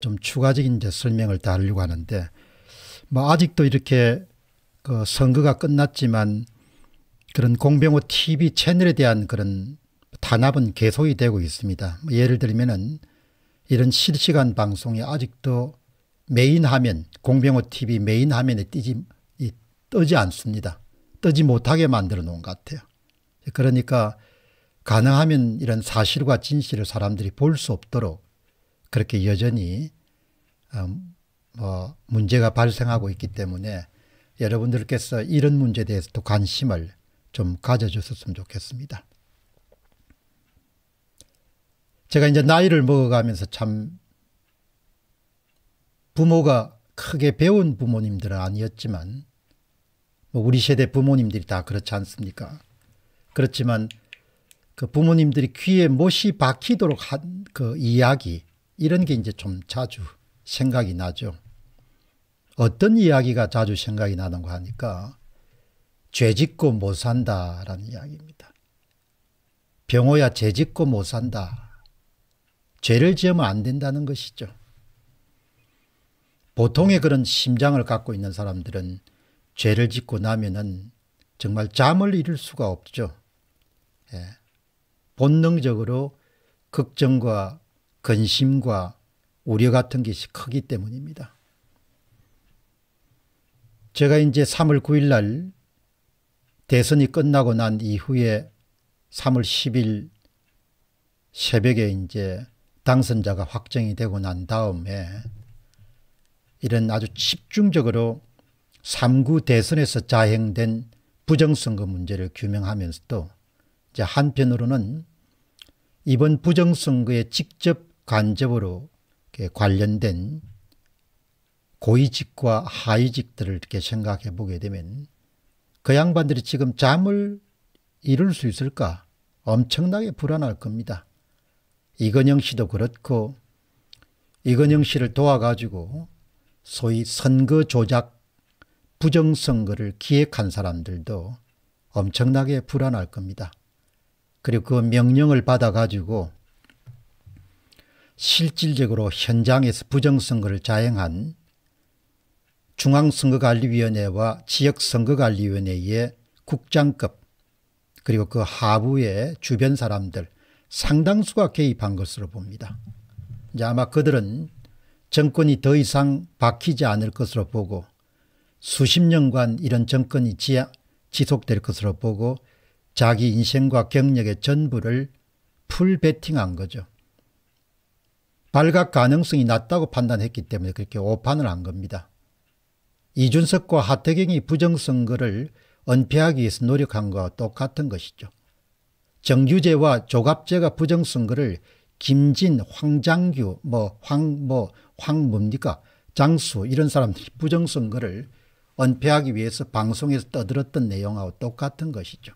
좀 추가적인 이제 설명을 다루려고 하는데 뭐 아직도 이렇게 그 선거가 끝났지만 그런 공병호 TV 채널에 대한 그런 단합은 계속이 되고 있습니다. 뭐 예를 들면은 이런 실시간 방송이 아직도 메인 화면 공병호 TV 메인 화면에 뜨지 뜨지 않습니다. 뜨지 못하게 만들어 놓은 것 같아요. 그러니까 가능하면 이런 사실과 진실을 사람들이 볼 수 없도록 그렇게 여전히 어, 뭐 문제가 발생하고 있기 때문에 여러분들께서 이런 문제에 대해서도 관심을 좀 가져주셨으면 좋겠습니다. 제가 이제 나이를 먹어가면서 참 부모가 크게 배운 부모님들은 아니었지만 뭐 우리 세대 부모님들이 다 그렇지 않습니까? 그렇지만 그 부모님들이 귀에 못이 박히도록 한 그 이야기 이런 게 이제 좀 자주 생각이 나죠. 어떤 이야기가 자주 생각이 나는가 하니까 죄 짓고 못 산다라는 이야기입니다. 병호야 죄 짓고 못 산다. 죄를 지으면 안 된다는 것이죠. 보통의 그런 심장을 갖고 있는 사람들은 죄를 짓고 나면은 정말 잠을 잃을 수가 없죠. 예. 본능적으로 걱정과 근심과 우려 같은 것이 크기 때문입니다. 제가 이제 3월 9일 날 대선이 끝나고 난 이후에 3월 10일 새벽에 이제 당선자가 확정이 되고 난 다음에 이런 아주 집중적으로 3구 대선에서 자행된 부정선거 문제를 규명하면서도 이제 한편으로는 이번 부정선거에 직접 간접으로 관련된 고위직과 하위직들을 이렇게 생각해 보게 되면 그 양반들이 지금 잠을 이룰 수 있을까 엄청나게 불안할 겁니다. 이건영 씨도 그렇고 이건영 씨를 도와가지고 소위 선거 조작 부정선거를 기획한 사람들도 엄청나게 불안할 겁니다. 그리고 그 명령을 받아가지고 실질적으로 현장에서 부정선거를 자행한 중앙선거관리위원회와 지역선거관리위원회의 국장급 그리고 그 하부의 주변 사람들 상당수가 개입한 것으로 봅니다. 이제 아마 그들은 정권이 더 이상 박히지 않을 것으로 보고 수십 년간 이런 정권이 지속될 것으로 보고 자기 인생과 경력의 전부를 풀 베팅한 거죠. 발각 가능성이 낮다고 판단했기 때문에 그렇게 오판을 한 겁니다. 이준석과 하태경이 부정선거를 은폐하기 위해서 노력한 것과 똑같은 것이죠. 정규제와 조갑제가 부정선거를 김진, 황장규, 뭐, 황, 뭐, 황 뭡니까? 장수, 이런 사람들이 부정선거를 은폐하기 위해서 방송에서 떠들었던 내용하고 똑같은 것이죠.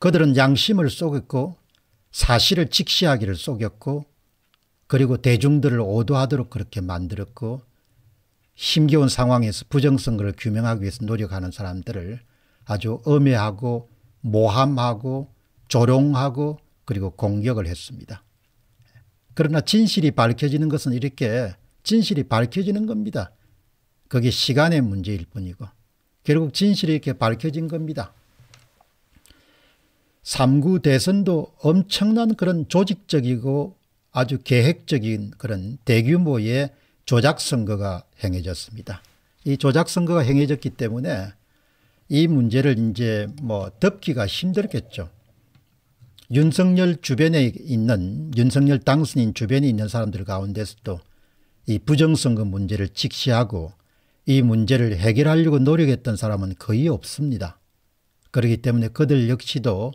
그들은 양심을 속였고 사실을 직시하기를 속였고 그리고 대중들을 오도하도록 그렇게 만들었고 힘겨운 상황에서 부정선거를 규명하기 위해서 노력하는 사람들을 아주 엄해하고 모함하고 조롱하고 그리고 공격을 했습니다. 그러나 진실이 밝혀지는 것은 이렇게 진실이 밝혀지는 겁니다. 그게 시간의 문제일 뿐이고 결국 진실이 이렇게 밝혀진 겁니다. 3구 대선도 엄청난 그런 조직적이고 아주 계획적인 그런 대규모의 조작선거가 행해졌습니다. 이 조작선거가 행해졌기 때문에 이 문제를 이제 뭐 덮기가 힘들겠죠. 윤석열 주변에 있는 윤석열 당선인 주변에 있는 사람들 가운데서도 이 부정선거 문제를 직시하고 이 문제를 해결하려고 노력했던 사람은 거의 없습니다. 그렇기 때문에 그들 역시도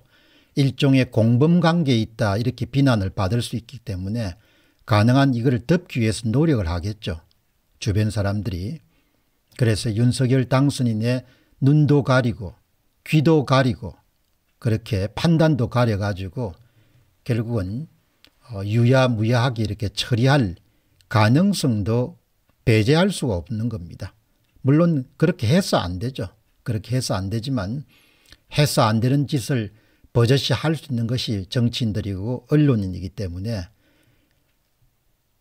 일종의 공범 관계에 있다 이렇게 비난을 받을 수 있기 때문에 가능한 이거를 덮기 위해서 노력을 하겠죠. 주변 사람들이. 그래서 윤석열 당선인의 눈도 가리고 귀도 가리고 그렇게 판단도 가려가지고 결국은 어, 유야무야하게 이렇게 처리할 가능성도 배제할 수가 없는 겁니다. 물론 그렇게 해서 안 되죠. 그렇게 해서 안 되지만 해서 안 되는 짓을 버젓이 할 수 있는 것이 정치인들이고 언론인이기 때문에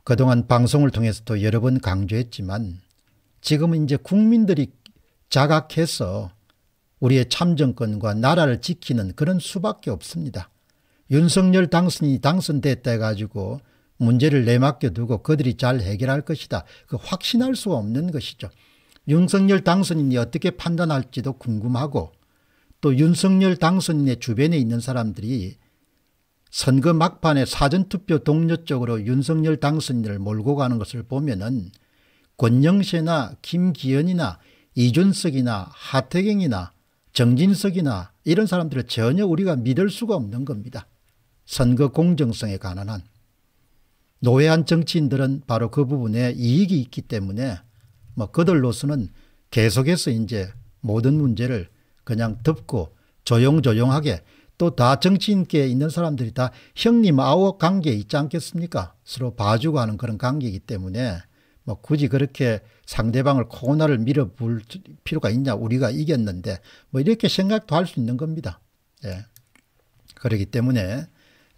그동안 방송을 통해서도 여러 번 강조했지만 지금은 이제 국민들이 자각해서 우리의 참정권과 나라를 지키는 그런 수밖에 없습니다. 윤석열 당선이 당선됐다 해가지고 문제를 내맡겨 두고 그들이 잘 해결할 것이다. 그 확신할 수가 없는 것이죠. 윤석열 당선인이 어떻게 판단할지도 궁금하고 또 윤석열 당선인의 주변에 있는 사람들이 선거 막판에 사전투표 동료 쪽으로 윤석열 당선인을 몰고 가는 것을 보면 은 권영세나 김기현이나 이준석이나 하태경이나 정진석이나 이런 사람들을 전혀 우리가 믿을 수가 없는 겁니다. 선거 공정성에 관한 한. 노회한 정치인들은 바로 그 부분에 이익이 있기 때문에 뭐 그들로서는 계속해서 이제 모든 문제를 그냥 덮고 조용조용하게 또 다 정치인께 있는 사람들이 다 형님 아우 관계에 있지 않겠습니까? 서로 봐주고 하는 그런 관계이기 때문에 뭐 굳이 그렇게 상대방을 코너를 밀어볼 필요가 있냐 우리가 이겼는데 뭐 이렇게 생각도 할 수 있는 겁니다. 예. 그렇기 때문에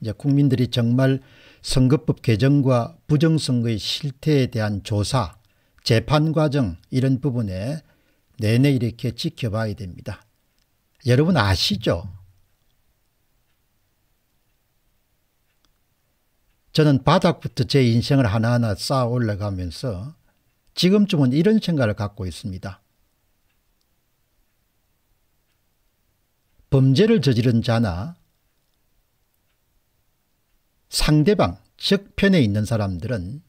이제 국민들이 정말 선거법 개정과 부정선거의 실태에 대한 조사, 재판 과정 이런 부분에 내내 이렇게 지켜봐야 됩니다. 여러분 아시죠? 저는 바닥부터 제 인생을 하나하나 쌓아 올라가면서 지금쯤은 이런 생각을 갖고 있습니다. 범죄를 저지른 자나 상대방, 즉 편에 있는 사람들은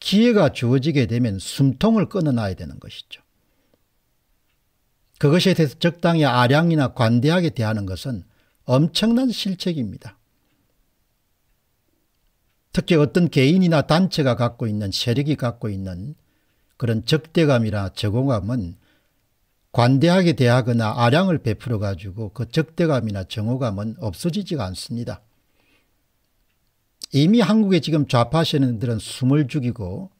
기회가 주어지게 되면 숨통을 끊어놔야 되는 것이죠. 그것에 대해서 적당히 아량이나 관대하게 대하는 것은 엄청난 실책입니다. 특히 어떤 개인이나 단체가 갖고 있는 세력이 갖고 있는 그런 적대감이나 적응감은 관대하게 대하거나 아량을 베풀어 가지고 그 적대감이나 정오감은 없어지지가 않습니다. 이미 한국에 지금 좌파 세력들은 숨을 죽이고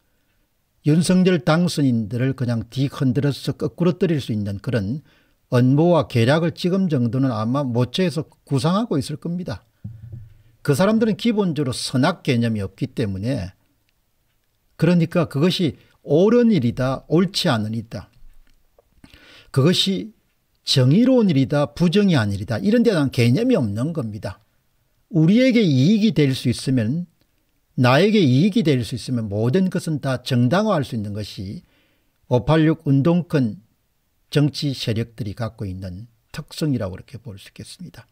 윤석열 당선인들을 그냥 뒤흔들어서 거꾸로 떨릴 수 있는 그런 언모와 계략을 지금 정도는 아마 모체에서 구상하고 있을 겁니다. 그 사람들은 기본적으로 선악 개념이 없기 때문에 그러니까 그것이 옳은 일이다 옳지 않은 일이다 그것이 정의로운 일이다 부정이 아니리다 이런 데 대한 개념이 없는 겁니다. 우리에게 이익이 될 수 있으면 나에게 이익이 될 수 있으면 모든 것은 다 정당화할 수 있는 것이 586 운동권 정치 세력들이 갖고 있는 특성이라고 그렇게 볼 수 있겠습니다.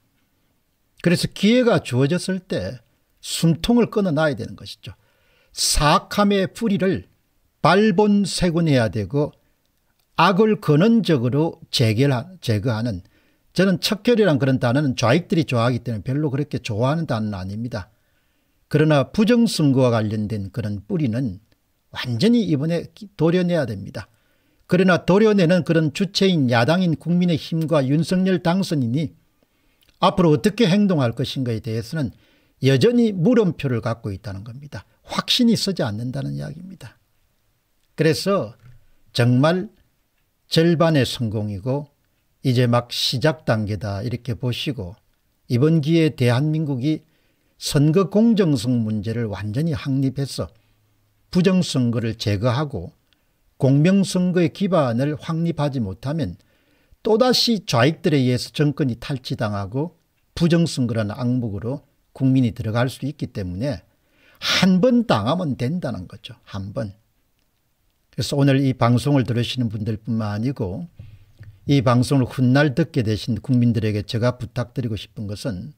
그래서 기회가 주어졌을 때 숨통을 끊어놔야 되는 것이죠. 사악함의 뿌리를 발본세군해야 되고 악을 근원적으로 제거하는 저는 척결이란 그런 단어는 좌익들이 좋아하기 때문에 별로 그렇게 좋아하는 단어는 아닙니다. 그러나 부정선거와 관련된 그런 뿌리는 완전히 이번에 도려내야 됩니다. 그러나 도려내는 그런 주체인 야당인 국민의힘과 윤석열 당선인이 앞으로 어떻게 행동할 것인가에 대해서는 여전히 물음표를 갖고 있다는 겁니다. 확신이 서지 않는다는 이야기입니다. 그래서 정말 절반의 성공이고 이제 막 시작 단계다 이렇게 보시고 이번 기회에 대한민국이 선거 공정성 문제를 완전히 확립해서 부정선거를 제거하고 공명선거의 기반을 확립하지 못하면 또다시 좌익들에 의해서 정권이 탈취당하고 부정선거라는 악목으로 국민이 들어갈 수 있기 때문에 한 번 당하면 된다는 거죠. 한 번. 그래서 오늘 이 방송을 들으시는 분들뿐만 아니고 이 방송을 훗날 듣게 되신 국민들에게 제가 부탁드리고 싶은 것은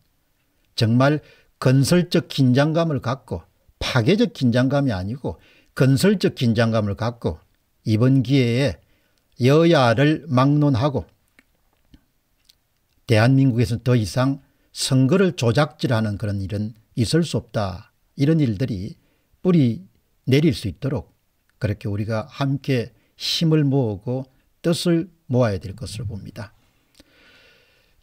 정말 건설적 긴장감을 갖고 파괴적 긴장감이 아니고 건설적 긴장감을 갖고 이번 기회에 여야를 막론하고 대한민국에서더 이상 선거를 조작질하는 그런 일은 있을 수 없다. 이런 일들이 뿌리 내릴 수 있도록 그렇게 우리가 함께 힘을 모으고 뜻을 모아야 될 것으로 봅니다.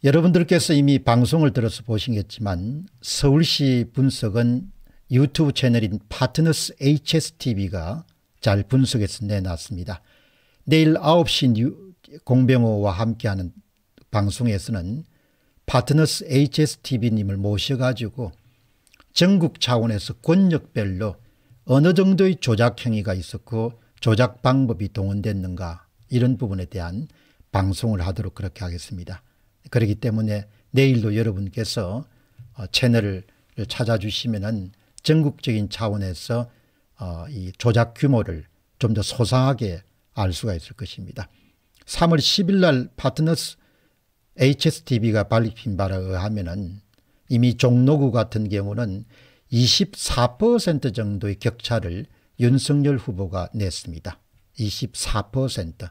여러분들께서 이미 방송을 들어서 보시겠지만 서울시 분석은 유튜브 채널인 파트너스 HSTV가 잘 분석해서 내놨습니다. 내일 9시 공병호와 함께하는 방송에서는 파트너스 HSTV님을 모셔가지고 전국 차원에서 권력별로 어느 정도의 조작 행위가 있었고 조작 방법이 동원됐는가 이런 부분에 대한 방송을 하도록 그렇게 하겠습니다. 그렇기 때문에 내일도 여러분께서 어, 채널을 찾아주시면은 전국적인 차원에서 어, 이 조작 규모를 좀 더 소상하게 알 수가 있을 것입니다. 3월 10일 날 파트너스 HSTV가 밝힌 바에 의하면 이미 종로구 같은 경우는 24% 정도의 격차를 윤석열 후보가 냈습니다. 24%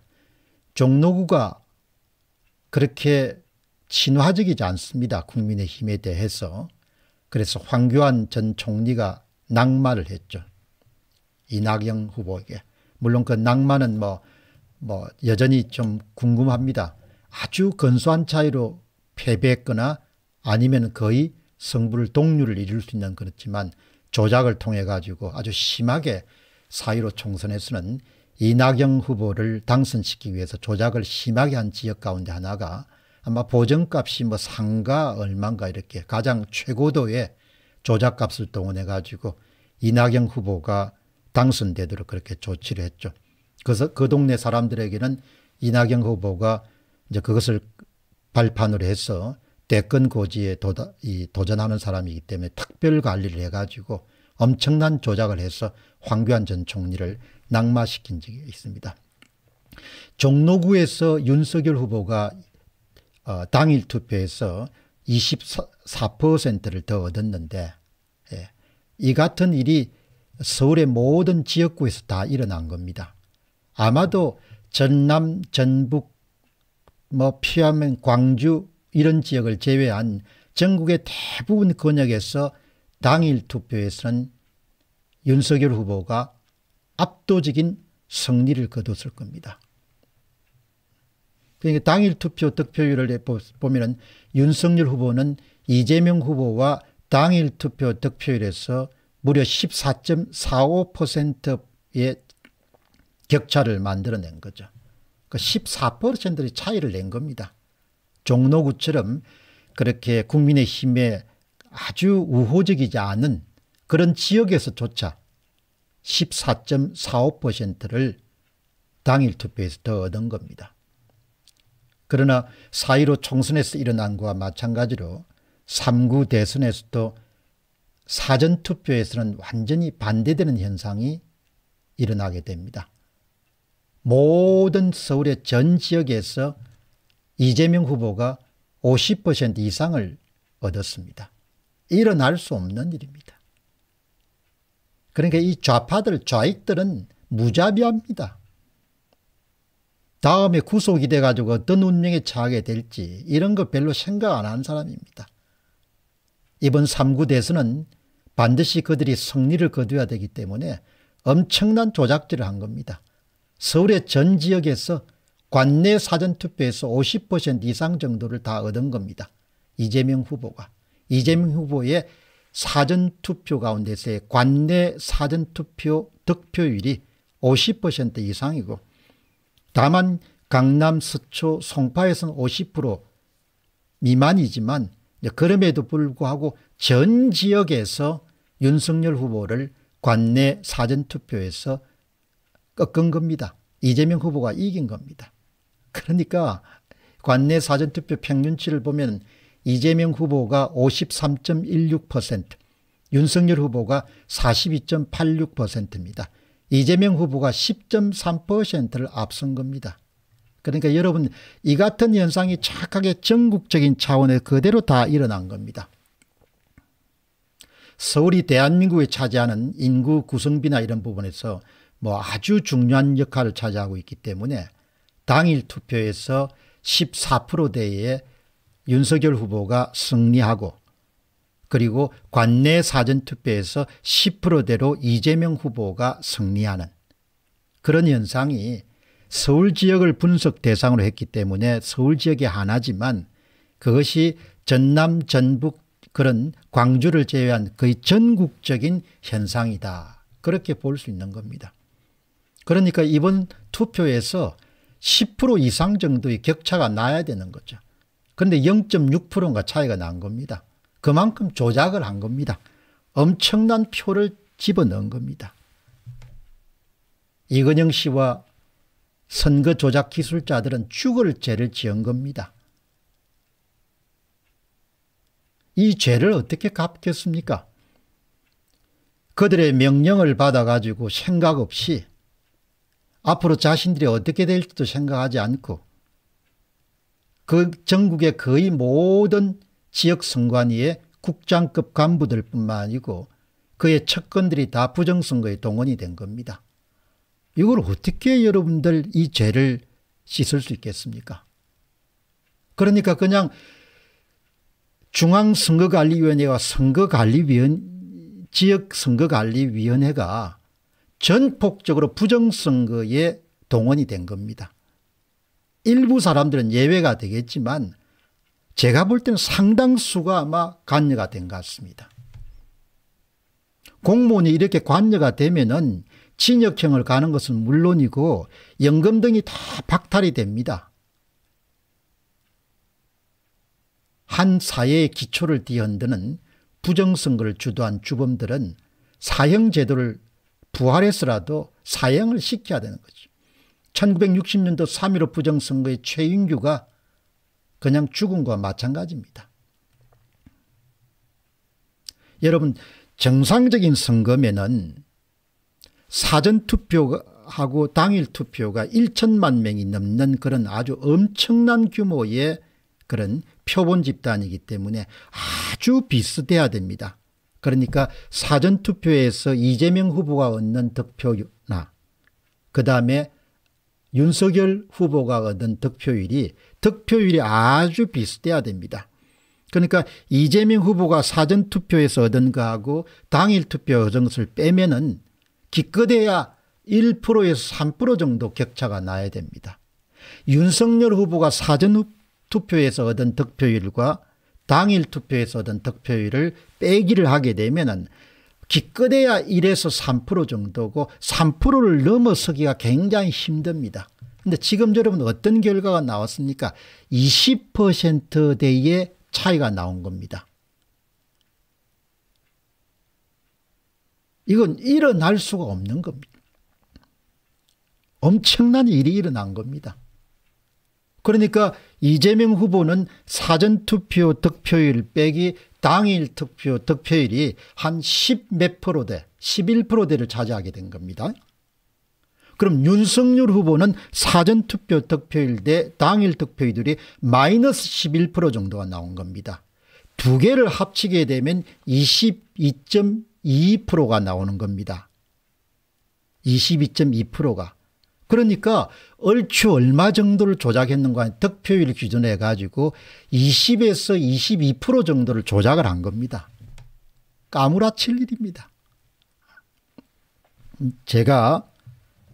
종로구가 그렇게 친화적이지 않습니다. 국민의힘에 대해서. 그래서 황교안 전 총리가 낙마를 했죠. 이낙연 후보에게. 물론 그 낙마는 뭐, 뭐, 여전히 좀 궁금합니다. 아주 건수한 차이로 패배했거나 아니면 거의 성부를 동률을 이룰 수 있는 그렇지만 조작을 통해 가지고 아주 심하게 사이로 총선에서는 이낙연 후보를 당선시키기 위해서 조작을 심하게 한 지역 가운데 하나가 아마 보정값이 뭐 상가 얼마인가 이렇게 가장 최고도의 조작값을 동원해 가지고 이낙연 후보가 당선되도록 그렇게 조치를 했죠. 그래서 그 동네 사람들에게는 이낙연 후보가 이제 그것을 발판으로 해서 대권 고지에 도다, 이, 도전하는 사람이기 때문에 특별 관리를 해가지고 엄청난 조작을 해서 황교안 전 총리를 낙마시킨 적이 있습니다. 종로구에서 윤석열 후보가 어, 당일 투표에서 24%를 더 얻었는데 예, 이 같은 일이 서울의 모든 지역구에서 다 일어난 겁니다. 아마도 전남, 전북, 뭐 피하면 광주 이런 지역을 제외한 전국의 대부분 권역에서 당일 투표에서는 윤석열 후보가 압도적인 승리를 거뒀을 겁니다. 그러니까 당일 투표 득표율을 보면은 윤석열 후보는 이재명 후보와 당일 투표 득표율에서 무려 14.45%의 격차를 만들어낸 거죠. 그 그러니까 14%의 차이를 낸 겁니다. 종로구처럼 그렇게 국민의힘에 아주 우호적이지 않은 그런 지역에서조차 14.45%를 당일 투표에서 더 얻은 겁니다. 그러나 사1로 총선에서 일어난 것과 마찬가지로 3구 대선에서도 사전투표에서는 완전히 반대되는 현상이 일어나게 됩니다. 모든 서울의 전 지역에서 이재명 후보가 50% 이상을 얻었습니다. 일어날 수 없는 일입니다. 그러니까 이 좌파들, 좌익들은 무자비합니다. 다음에 구속이 돼가지고 어떤 운명에 처하게 될지 이런 거 별로 생각 안 한 사람입니다. 이번 3구 대선은 반드시 그들이 승리를 거두야 되기 때문에 엄청난 조작질을 한 겁니다. 서울의 전 지역에서 관내 사전투표에서 50% 이상 정도를 다 얻은 겁니다. 이재명 후보가. 이재명 후보의 사전투표 가운데서의 관내 사전투표 득표율이 50% 이상이고 다만 강남, 서초, 송파에서는 50% 미만이지만 그럼에도 불구하고 전 지역에서 윤석열 후보를 관내 사전투표에서 꺾은 겁니다. 이재명 후보가 이긴 겁니다. 그러니까 관내 사전투표 평균치를 보면 이재명 후보가 53.16% 윤석열 후보가 42.86%입니다. 이재명 후보가 10.3%를 앞선 겁니다. 그러니까 여러분 이 같은 현상이 착하게 전국적인 차원에 그대로 다 일어난 겁니다. 서울이 대한민국에 차지하는 인구 구성비나 이런 부분에서 뭐 아주 중요한 역할을 차지하고 있기 때문에 당일 투표에서 14%대에 윤석열 후보가 승리하고 그리고 관내 사전투표에서 10%대로 이재명 후보가 승리하는 그런 현상이 서울 지역을 분석 대상으로 했기 때문에 서울 지역이 하나지만 그것이 전남 전북 그런 광주를 제외한 거의 전국적인 현상이다. 그렇게 볼 수 있는 겁니다. 그러니까 이번 투표에서 10% 이상 정도의 격차가 나야 되는 거죠. 그런데 0.6%인가 차이가 난 겁니다. 그만큼 조작을 한 겁니다. 엄청난 표를 집어넣은 겁니다. 이건영 씨와 선거 조작 기술자들은 죽을 죄를 지은 겁니다. 이 죄를 어떻게 갚겠습니까? 그들의 명령을 받아가지고 생각 없이 앞으로 자신들이 어떻게 될지도 생각하지 않고 그 전국의 거의 모든 지역 선관위의 국장급 간부들 뿐만 아니고 그의 측근들이 다 부정선거에 동원이 된 겁니다. 이걸 어떻게 여러분들 이 죄를 씻을 수 있겠습니까? 그러니까 그냥 중앙선거관리위원회와 선거관리위원 지역선거관리위원회가 전폭적으로 부정선거에 동원이 된 겁니다. 일부 사람들은 예외가 되겠지만 제가 볼 때는 상당수가 아마 관여가 된 것 같습니다. 공무원이 이렇게 관여가 되면은 징역형을 가는 것은 물론이고 연금 등이 다 박탈이 됩니다. 한 사회의 기초를 뒤흔드는 부정선거를 주도한 주범들은 사형제도를 부활해서라도 사형을 시켜야 되는 거죠. 1960년도 3.15 부정선거의 최인규가 그냥 죽음과 마찬가지입니다. 여러분 정상적인 선거면은 사전투표하고 당일투표가 1천만 명이 넘는 그런 아주 엄청난 규모의 그런 표본 집단이기 때문에 아주 비슷해야 됩니다. 그러니까 사전투표에서 이재명 후보가 얻는 득표나 그 다음에 윤석열 후보가 얻은 득표율이 득표율이 아주 비슷해야 됩니다. 그러니까 이재명 후보가 사전투표에서 얻은 거하고 당일투표 얻은 것을 빼면 은 기껏해야 1%에서 3% 정도 격차가 나야 됩니다. 윤석열 후보가 사전투표에서 얻은 득표율과 당일 투표에서 얻은 득표율을 빼기를 하게 되면 은 기껏해야 1에서 3% 정도고 3%를 넘어서기가 굉장히 힘듭니다. 근데 지금 여러분 어떤 결과가 나왔습니까? 20%대의 차이가 나온 겁니다. 이건 일어날 수가 없는 겁니다. 엄청난 일이 일어난 겁니다. 그러니까 이재명 후보는 사전투표 득표율 빼기 당일 투표 득표율이 한 10 몇 프로대 11%대를 차지하게 된 겁니다. 그럼 윤석열 후보는 사전투표 득표일 대 당일 득표율이 마이너스 11% 정도가 나온 겁니다. 두 개를 합치게 되면 22.2%가 나오는 겁니다. 22.2%가. 그러니까 얼추 얼마 정도를 조작했는가 득표율 기준해 가지고 20에서 22% 정도를 조작을 한 겁니다. 까무라칠 일입니다. 제가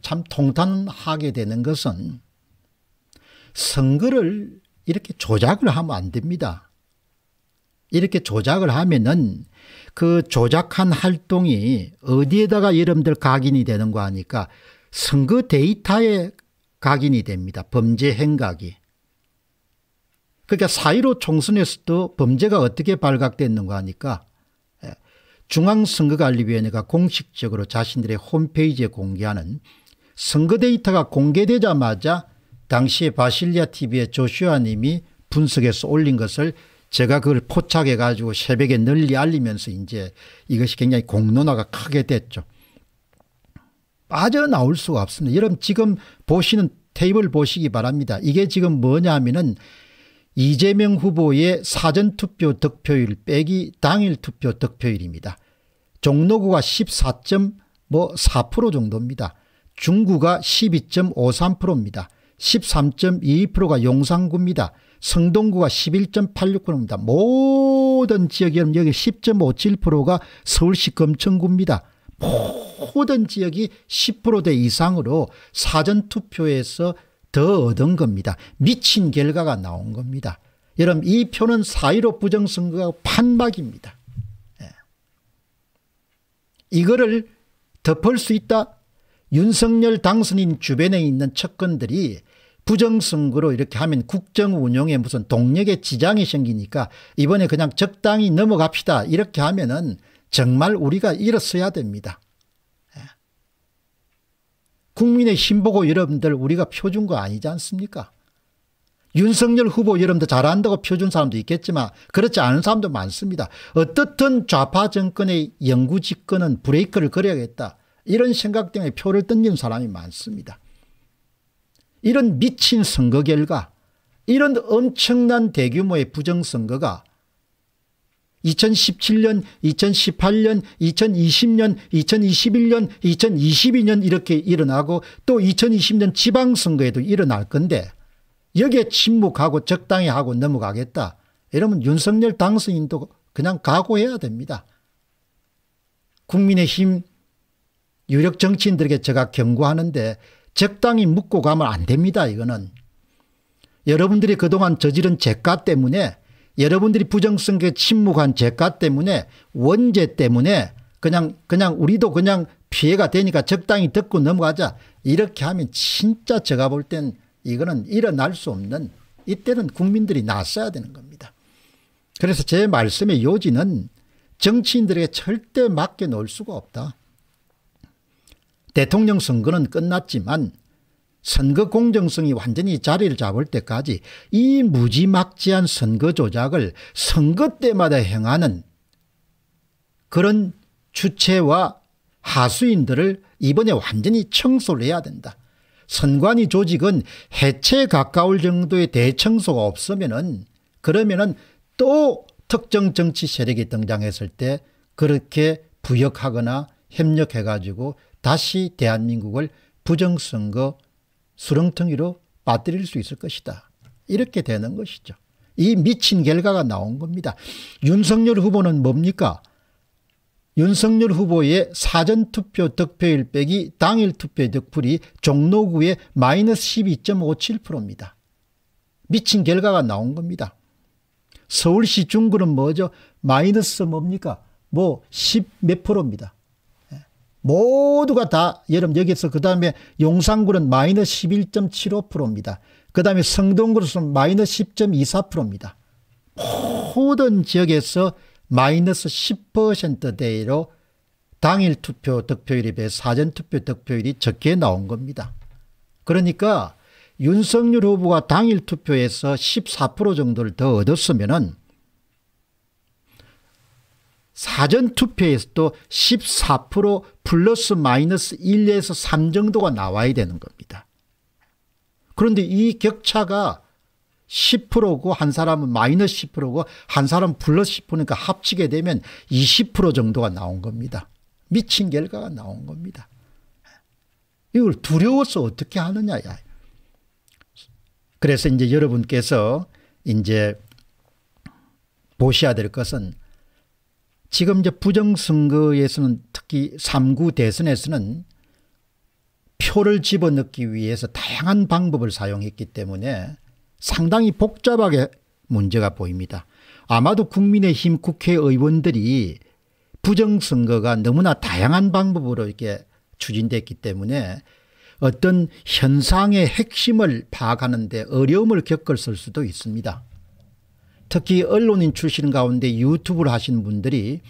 참 통탄하게 되는 것은 선거를 이렇게 조작을 하면 안 됩니다. 이렇게 조작을 하면은 그 조작한 활동이 어디에다가 여러분들 각인이 되는 거 하니까 선거 데이터에 각인이 됩니다. 범죄 행각이. 그러니까 사1로 총선에서도 범죄가 어떻게 발각됐는가 하니까 예, 중앙선거관리위원회가 공식적으로 자신들의 홈페이지에 공개하는 선거 데이터가 공개되자마자 당시 바실리아 TV의 조슈아 님이 분석해서 올린 것을 제가 그걸 포착해 가지고 새벽에 널리 알리면서 이제 이것이 굉장히 공론화가 크게 됐죠. 빠져나올 수가 없습니다. 여러분 지금 보시는 테이블 보시기 바랍니다. 이게 지금 뭐냐 하면은 이재명 후보의 사전투표 득표율 빼기 당일 투표 득표율입니다. 종로구가 14.4% 뭐 정도입니다. 중구가 12.53%입니다. 13.22%가 용산구입니다. 성동구가 11.86%입니다. 모든 지역이 여러분 여기 10.57%가 서울시 검천구입니다 모든 지역이 10%대 이상으로 사전투표에서 더 얻은 겁니다. 미친 결과가 나온 겁니다. 여러분 이 표는 4.15 부정선거가 판막입니다. 예. 이거를 덮을 수 있다? 윤석열 당선인 주변에 있는 척근들이 부정선거로 이렇게 하면 국정운영에 무슨 동력에 지장이 생기니까 이번에 그냥 적당히 넘어갑시다 이렇게 하면 은 정말 우리가 일었어야 됩니다. 예. 국민의힘 보고 여러분들 우리가 표준 거 아니지 않습니까? 윤석열 후보 여러분들 잘한다고 표준 사람도 있겠지만 그렇지 않은 사람도 많습니다. 어떻든 좌파 정권의 영구 집권은 브레이크를 걸어야겠다. 이런 생각 때문에 표를 던진 사람이 많습니다. 이런 미친 선거 결과 이런 엄청난 대규모의 부정선거가 2017년, 2018년, 2020년, 2021년, 2022년 이렇게 일어나고 또 2020년 지방선거에도 일어날 건데 여기에 침묵하고 적당히 하고 넘어가겠다. 여러분 윤석열 당선인도 그냥 각오해야 됩니다. 국민의힘 유력 정치인들에게 제가 경고하는데 적당히 묻고 가면 안 됩니다. 이거는. 여러분들이 그동안 저지른 죄가 때문에 여러분들이 부정성거 침묵한 죄가 때문에 원죄 때문에 그냥 그냥 우리도 그냥 피해가 되니까 적당히 듣고 넘어가자 이렇게 하면 진짜 제가 볼 땐 이거는 일어날 수 없는 이때는 국민들이 나서야 되는 겁니다. 그래서 제 말씀의 요지는 정치인들에게 절대 맡겨놓을 수가 없다. 대통령 선거는 끝났지만 선거 공정성이 완전히 자리를 잡을 때까지 이 무지막지한 선거 조작을 선거 때마다 행하는 그런 주체와 하수인들을 이번에 완전히 청소를 해야 된다. 선관위 조직은 해체 에 가까울 정도의 대청소가 없으면은 그러면은 또 특정 정치 세력이 등장했을 때 그렇게 부역하거나 협력해가지고 다시 대한민국을 부정선거 수렁텅이로 빠뜨릴 수 있을 것이다. 이렇게 되는 것이죠. 이 미친 결과가 나온 겁니다. 윤석열 후보는 뭡니까? 윤석열 후보의 사전투표 득표율 빼기 당일 투표 득표율이 종로구의 마이너스 12.57%입니다. 미친 결과가 나온 겁니다. 서울시 중구는 뭐죠? 마이너스 뭡니까? 뭐10몇 프로입니다. 모두가 다 여러분 여기서 그 다음에 용산구는 마이너스 11.75%입니다. 그 다음에 성동구는 마이너스 10.24%입니다. 모든 지역에서 마이너스 10%대로 당일 투표 득표율에 비해 사전 투표 득표율이 적게 나온 겁니다. 그러니까 윤석열 후보가 당일 투표에서 14% 정도를 더 얻었으면은 사전투표에서도 14% 플러스 마이너스 1에서 3 정도가 나와야 되는 겁니다. 그런데 이 격차가 10%고 한 사람은 마이너스 10%고 한 사람은 플러스 10%니까 합치게 되면 20% 정도가 나온 겁니다. 미친 결과가 나온 겁니다. 이걸 두려워서 어떻게 하느냐. 야. 그래서 이제 여러분께서 이제 보셔야 될 것은 지금 이제 부정선거에서는 특히 3구 대선에서는 표를 집어넣기 위해서 다양한 방법을 사용했기 때문에 상당히 복잡하게 문제가 보입니다. 아마도 국민의힘 국회의원들이 부정선거가 너무나 다양한 방법으로 이렇게 추진됐기 때문에 어떤 현상의 핵심을 파악하는 데 어려움을 겪었을 수도 있습니다. 특히 언론인 출신 가운데 유튜브를 하신 분들이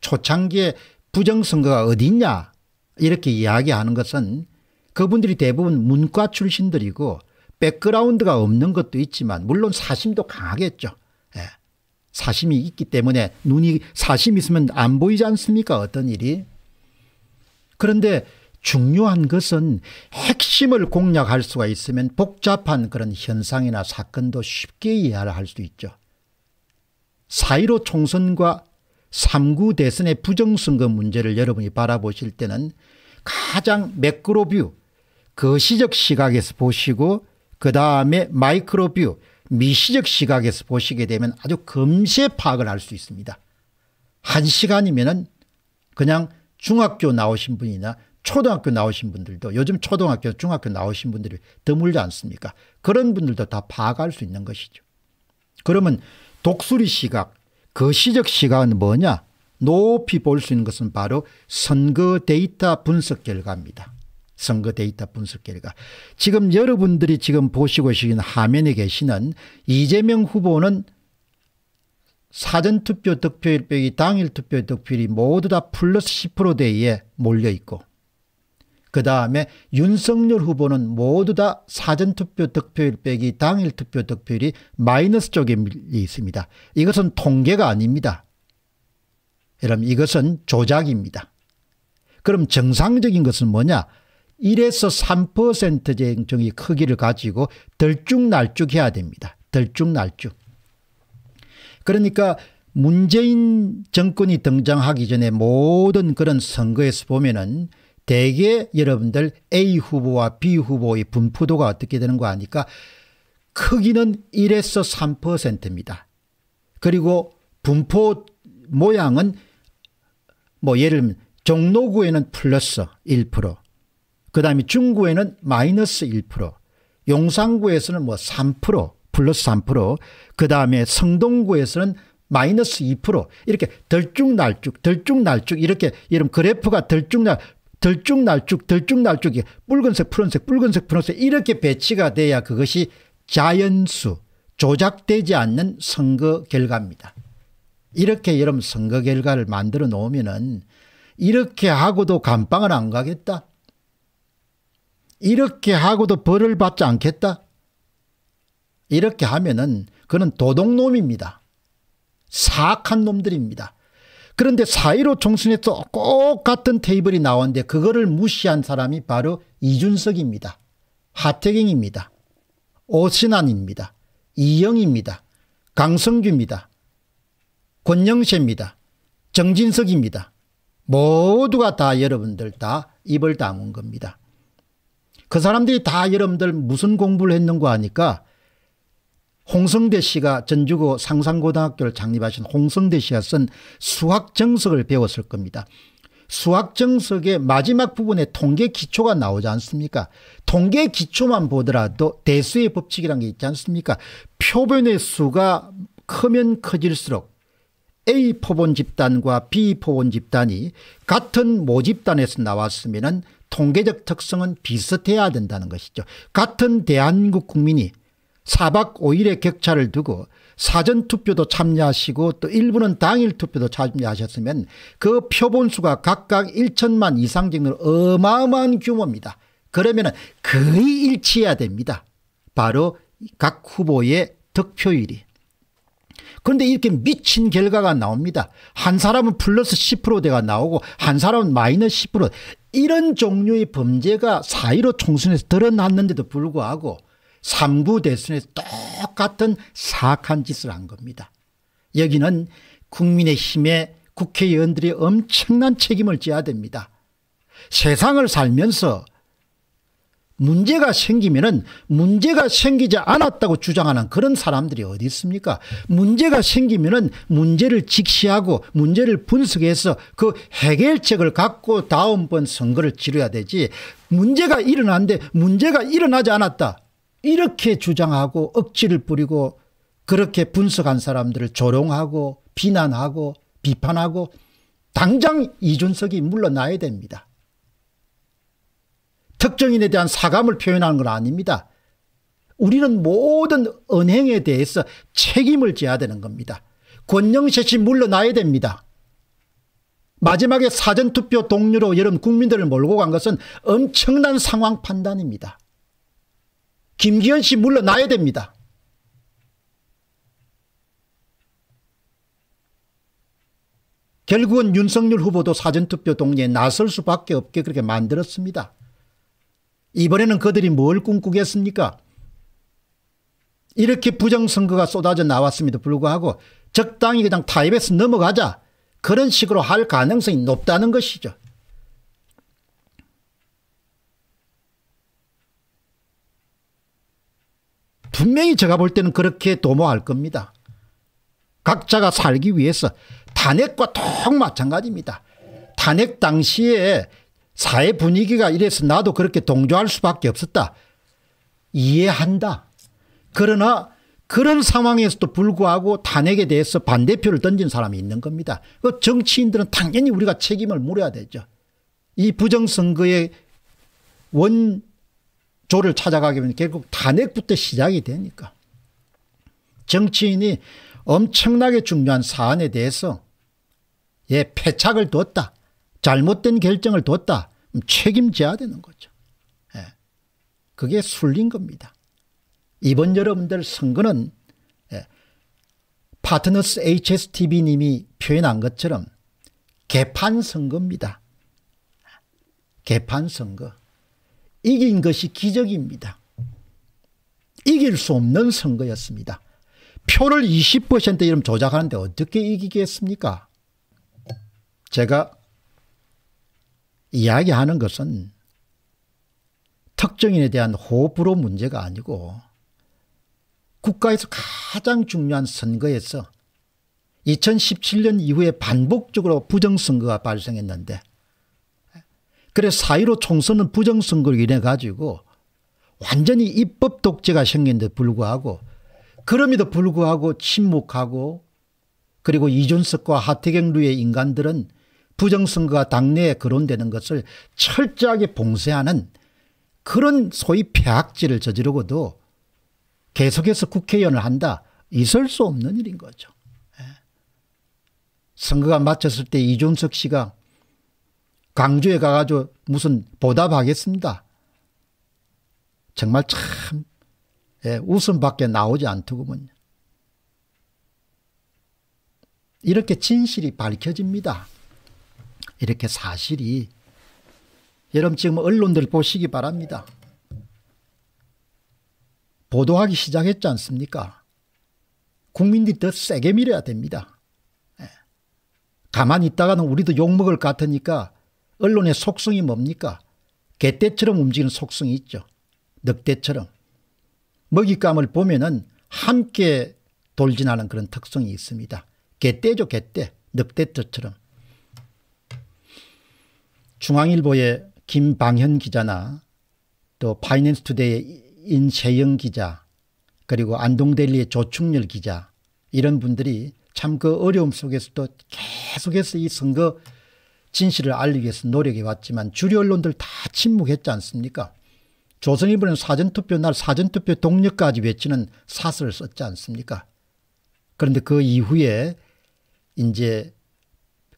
초창기에 부정선거가 어디 있냐 이렇게 이야기하는 것은 그분들이 대부분 문과 출신들이고 백그라운드가 없는 것도 있지만 물론 사심도 강하겠죠. 예. 사심이 있기 때문에 눈이 사심 있으면 안 보이지 않습니까 어떤 일이. 그런데 중요한 것은 핵심을 공략할 수가 있으면 복잡한 그런 현상이나 사건도 쉽게 이해할수 있죠. 4.15 총선과 3구 대선의 부정선거 문제를 여러분이 바라보실 때는 가장 매크로뷰 거시적 그 시각에서 보시고 그 다음에 마이크로뷰 미시적 시각에서 보시게 되면 아주 금세 파악을 할 수 있습니다. 한 시간이면 은 그냥 중학교 나오신 분이나 초등학교 나오신 분들도 요즘 초등학교 중학교 나오신 분들이 드물지 않습니까 그런 분들도 다 파악할 수 있는 것이죠. 그러면 독수리 시각 거 그 시적 시각은 뭐냐 높이 볼 수 있는 것은 바로 선거 데이터 분석 결과입니다. 선거 데이터 분석 결과. 지금 여러분들이 지금 보시고 계시 화면에 계시는 이재명 후보는 사전투표 득표율 빼기 당일 투표 득표율이 모두 다 플러스 10%대에 몰려있고 그 다음에 윤석열 후보는 모두 다 사전투표 득표율 빼기 당일 투표 득표율이 마이너스 쪽에 있습니다. 이것은 통계가 아닙니다. 여러분 이것은 조작입니다. 그럼 정상적인 것은 뭐냐 1에서 3% 정의 크기를 가지고 들쭉날쭉 해야 됩니다. 들쭉날쭉. 그러니까 문재인 정권이 등장하기 전에 모든 그런 선거에서 보면은 대개 여러분들 A 후보와 B 후보의 분포도가 어떻게 되는 거 아니까 크기는 1에서 3%입니다. 그리고 분포 모양은 뭐 예를 들면 종로구에는 플러스 1%, 그 다음에 중구에는 마이너스 1%, 용산구에서는 뭐 3%, 플러스 3%, 그 다음에 성동구에서는 마이너스 2% 이렇게 들쭉날쭉 들쭉날쭉 이렇게 이런 그래프가 들쭉날 들쭉날쭉 들쭉날쭉이 붉은색 푸른색 붉은색 푸른색 이렇게 배치가 돼야 그것이 자연수 조작되지 않는 선거 결과입니다. 이렇게 여러분 선거 결과를 만들어 놓으면은 이렇게 하고도 감방을 안 가겠다. 이렇게 하고도 벌을 받지 않겠다. 이렇게 하면은 그는 도둑놈입니다. 사악한 놈들입니다. 그런데 4.15 총선에서 꼭 같은 테이블이 나왔는데 그거를 무시한 사람이 바로 이준석입니다. 하태경입니다. 오신환입니다. 이영입니다. 강성규입니다. 권영세입니다. 정진석입니다. 모두가 다 여러분들 다 입을 다문 겁니다. 그 사람들이 다 여러분들 무슨 공부를 했는가 하니까 홍성대 씨가 전주고 상상고등학교를 창립하신 홍성대 씨가 쓴 수학정석을 배웠을 겁니다. 수학정석의 마지막 부분에 통계 기초가 나오지 않습니까 통계 기초만 보더라도 대수의 법칙이란 게 있지 않습니까 표변의 수가 크면 커질수록 A 포본 집단과 B 포본 집단이 같은 모집단에서 나왔으면 통계적 특성은 비슷해야 된다는 것이죠. 같은 대한국 국민이 4박 5일의 격차를 두고 사전투표도 참여하시고 또 일부는 당일 투표도 참여하셨으면 그 표본수가 각각 1천만 이상 정도는 어마어마한 규모입니다. 그러면 거의 일치해야 됩니다. 바로 각 후보의 득표율이. 그런데 이렇게 미친 결과가 나옵니다. 한 사람은 플러스 10%대가 나오고 한 사람은 마이너스 10% 이런 종류의 범죄가 사이로 총선에서 드러났는데도 불구하고 3구 대선에 똑같은 사악한 짓을 한 겁니다. 여기는 국민의힘의 국회의원들이 엄청난 책임을 져야 됩니다. 세상을 살면서 문제가 생기면 은 문제가 생기지 않았다고 주장하는 그런 사람들이 어디 있습니까 문제가 생기면 은 문제를 직시하고 문제를 분석해서 그 해결책을 갖고 다음번 선거를 치러야 되지 문제가 일어났는데 문제가 일어나지 않았다 이렇게 주장하고 억지를 부리고 그렇게 분석한 사람들을 조롱하고 비난하고 비판하고 당장 이준석이 물러나야 됩니다. 특정인에 대한 사감을 표현하는 건 아닙니다. 우리는 모든 은행에 대해서 책임을 져야 되는 겁니다. 권영세씨 물러나야 됩니다. 마지막에 사전투표 동료로 여러분 국민들을 몰고 간 것은 엄청난 상황 판단입니다. 김기현 씨 물러나야 됩니다. 결국은 윤석열 후보도 사전투표 동의에 나설 수밖에 없게 그렇게 만들었습니다. 이번에는 그들이 뭘 꿈꾸겠습니까? 이렇게 부정선거가 쏟아져 나왔음에도 불구하고 적당히 그냥 타협에서 넘어가자 그런 식으로 할 가능성이 높다는 것이죠. 분명히 제가 볼 때는 그렇게 도모할 겁니다. 각자가 살기 위해서 탄핵과 똑 마찬가지입니다. 탄핵 당시에 사회 분위기가 이래서 나도 그렇게 동조할 수밖에 없었다. 이해한다. 그러나 그런 상황에서도 불구하고 탄핵에 대해서 반대표를 던진 사람이 있는 겁니다. 그 정치인들은 당연히 우리가 책임을 물어야 되죠. 이 부정선거의 원 조를 찾아가게 되면 결국 탄핵부터 시작이 되니까 정치인이 엄청나게 중요한 사안에 대해서 예, 패착을 뒀다. 잘못된 결정을 뒀다. 음, 책임져야 되는 거죠. 예. 그게 술린 겁니다. 이번 여러분들 선거는 예, 파트너스 HSTV님이 표현한 것처럼 개판 선거입니다. 개판 선거. 이긴 것이 기적입니다. 이길 수 없는 선거였습니다. 표를 20% 이름 조작하는데 어떻게 이기겠습니까? 제가 이야기하는 것은 특정인에 대한 호불호 문제가 아니고 국가에서 가장 중요한 선거에서 2017년 이후에 반복적으로 부정선거가 발생했는데 그래서 4.15 총선은 부정선거로 인해 가지고 완전히 입법 독재가 생긴데 불구하고 그럼에도 불구하고 침묵하고 그리고 이준석과 하태경류의 인간들은 부정선거가 당내에 거론되는 것을 철저하게 봉쇄하는 그런 소위 폐악질을 저지르고도 계속해서 국회의원을 한다. 있을 수 없는 일인 거죠. 예. 선거가 마쳤을 때 이준석 씨가 강주에 가가지고 무슨 보답하겠습니다. 정말 참 예, 웃음밖에 나오지 않더군요. 이렇게 진실이 밝혀집니다. 이렇게 사실이 여러분 지금 언론들 보시기 바랍니다. 보도하기 시작했지 않습니까? 국민들이 더 세게 밀어야 됩니다. 예. 가만히 있다가는 우리도 욕먹을 것 같으니까 언론의 속성이 뭡니까? 개떼처럼 움직이는 속성이 있죠. 늑대처럼. 먹잇감을 보면은 함께 돌진하는 그런 특성이 있습니다. 개떼죠 개떼. 늑대처럼. 중앙일보의 김방현 기자나 또 파이낸스투데이의 인세영 기자 그리고 안동델리의 조충렬 기자 이런 분들이 참 그 어려움 속에서도 계속해서 이 선거 진실을 알리기 위해서 노력해 왔지만 주류 언론들 다 침묵했지 않습니까? 조선일보는 사전투표 날 사전투표 동력까지 외치는 사설을 썼지 않습니까? 그런데 그 이후에 이제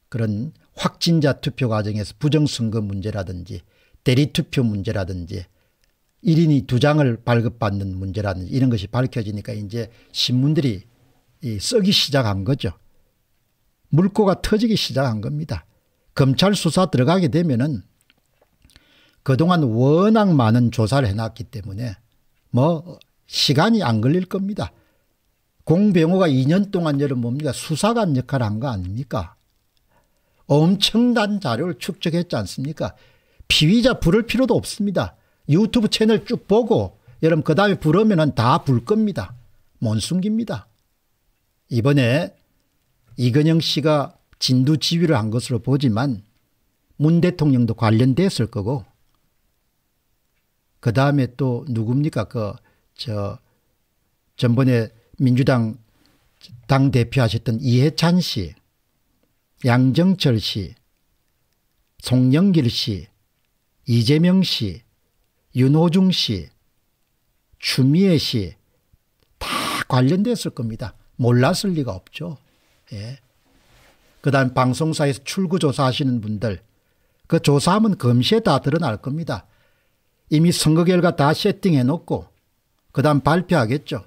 그런 확진자 투표 과정에서 부정선거 문제라든지 대리투표 문제라든지 1인이 두장을 발급받는 문제라든지 이런 것이 밝혀지니까 이제 신문들이 이 쓰기 시작한 거죠. 물꼬가 터지기 시작한 겁니다. 검찰 수사 들어가게 되면은 그동안 워낙 많은 조사를 해놨기 때문에 뭐 시간이 안 걸릴 겁니다. 공병호가 2년 동안 여러 뭡니까 수사관 역할을 한 거 아닙니까? 엄청난 자료를 축적했지 않습니까? 피의자 부를 필요도 없습니다. 유튜브 채널 쭉 보고 여러분 그 다음에 부르면 다불 겁니다. 못 숨깁니다. 이번에 이근영 씨가 진두 지휘를 한 것으로 보지만 문 대통령도 관련됐을 거고 그 다음에 또 누굽니까 그 저 전번에 민주당 당 대표 하셨던 이해찬 씨, 양정철 씨, 송영길 씨, 이재명 씨, 윤호중 씨, 추미애 씨 다 관련됐을 겁니다. 몰랐을 리가 없죠. 예. 그다음 방송사에서 출구 조사하시는 분들 그 조사하면 금시에 다 드러날 겁니다. 이미 선거 결과 다 세팅해 놓고 그다음 발표하겠죠.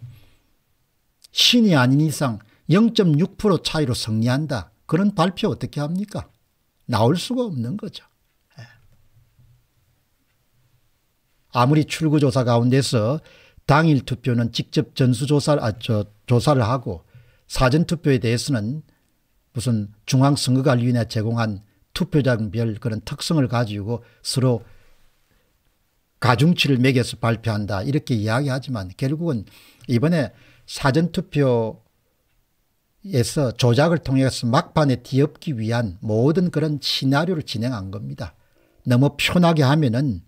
신이 아닌 이상 0.6% 차이로 승리한다. 그런 발표 어떻게 합니까? 나올 수가 없는 거죠. 예. 아무리 출구조사 가운데서 당일 투표는 직접 전수조사를, 아, 조사를 하고 사전투표에 대해서는 무슨 중앙선거관리위원회 제공한 투표장별 그런 특성을 가지고 서로 가중치를 매겨서 발표한다 이렇게 이야기하지만 결국은 이번에 사전투표에서 조작을 통해서 막판에 뒤엎기 위한 모든 그런 시나리오를 진행한 겁니다. 너무 편하게 하면은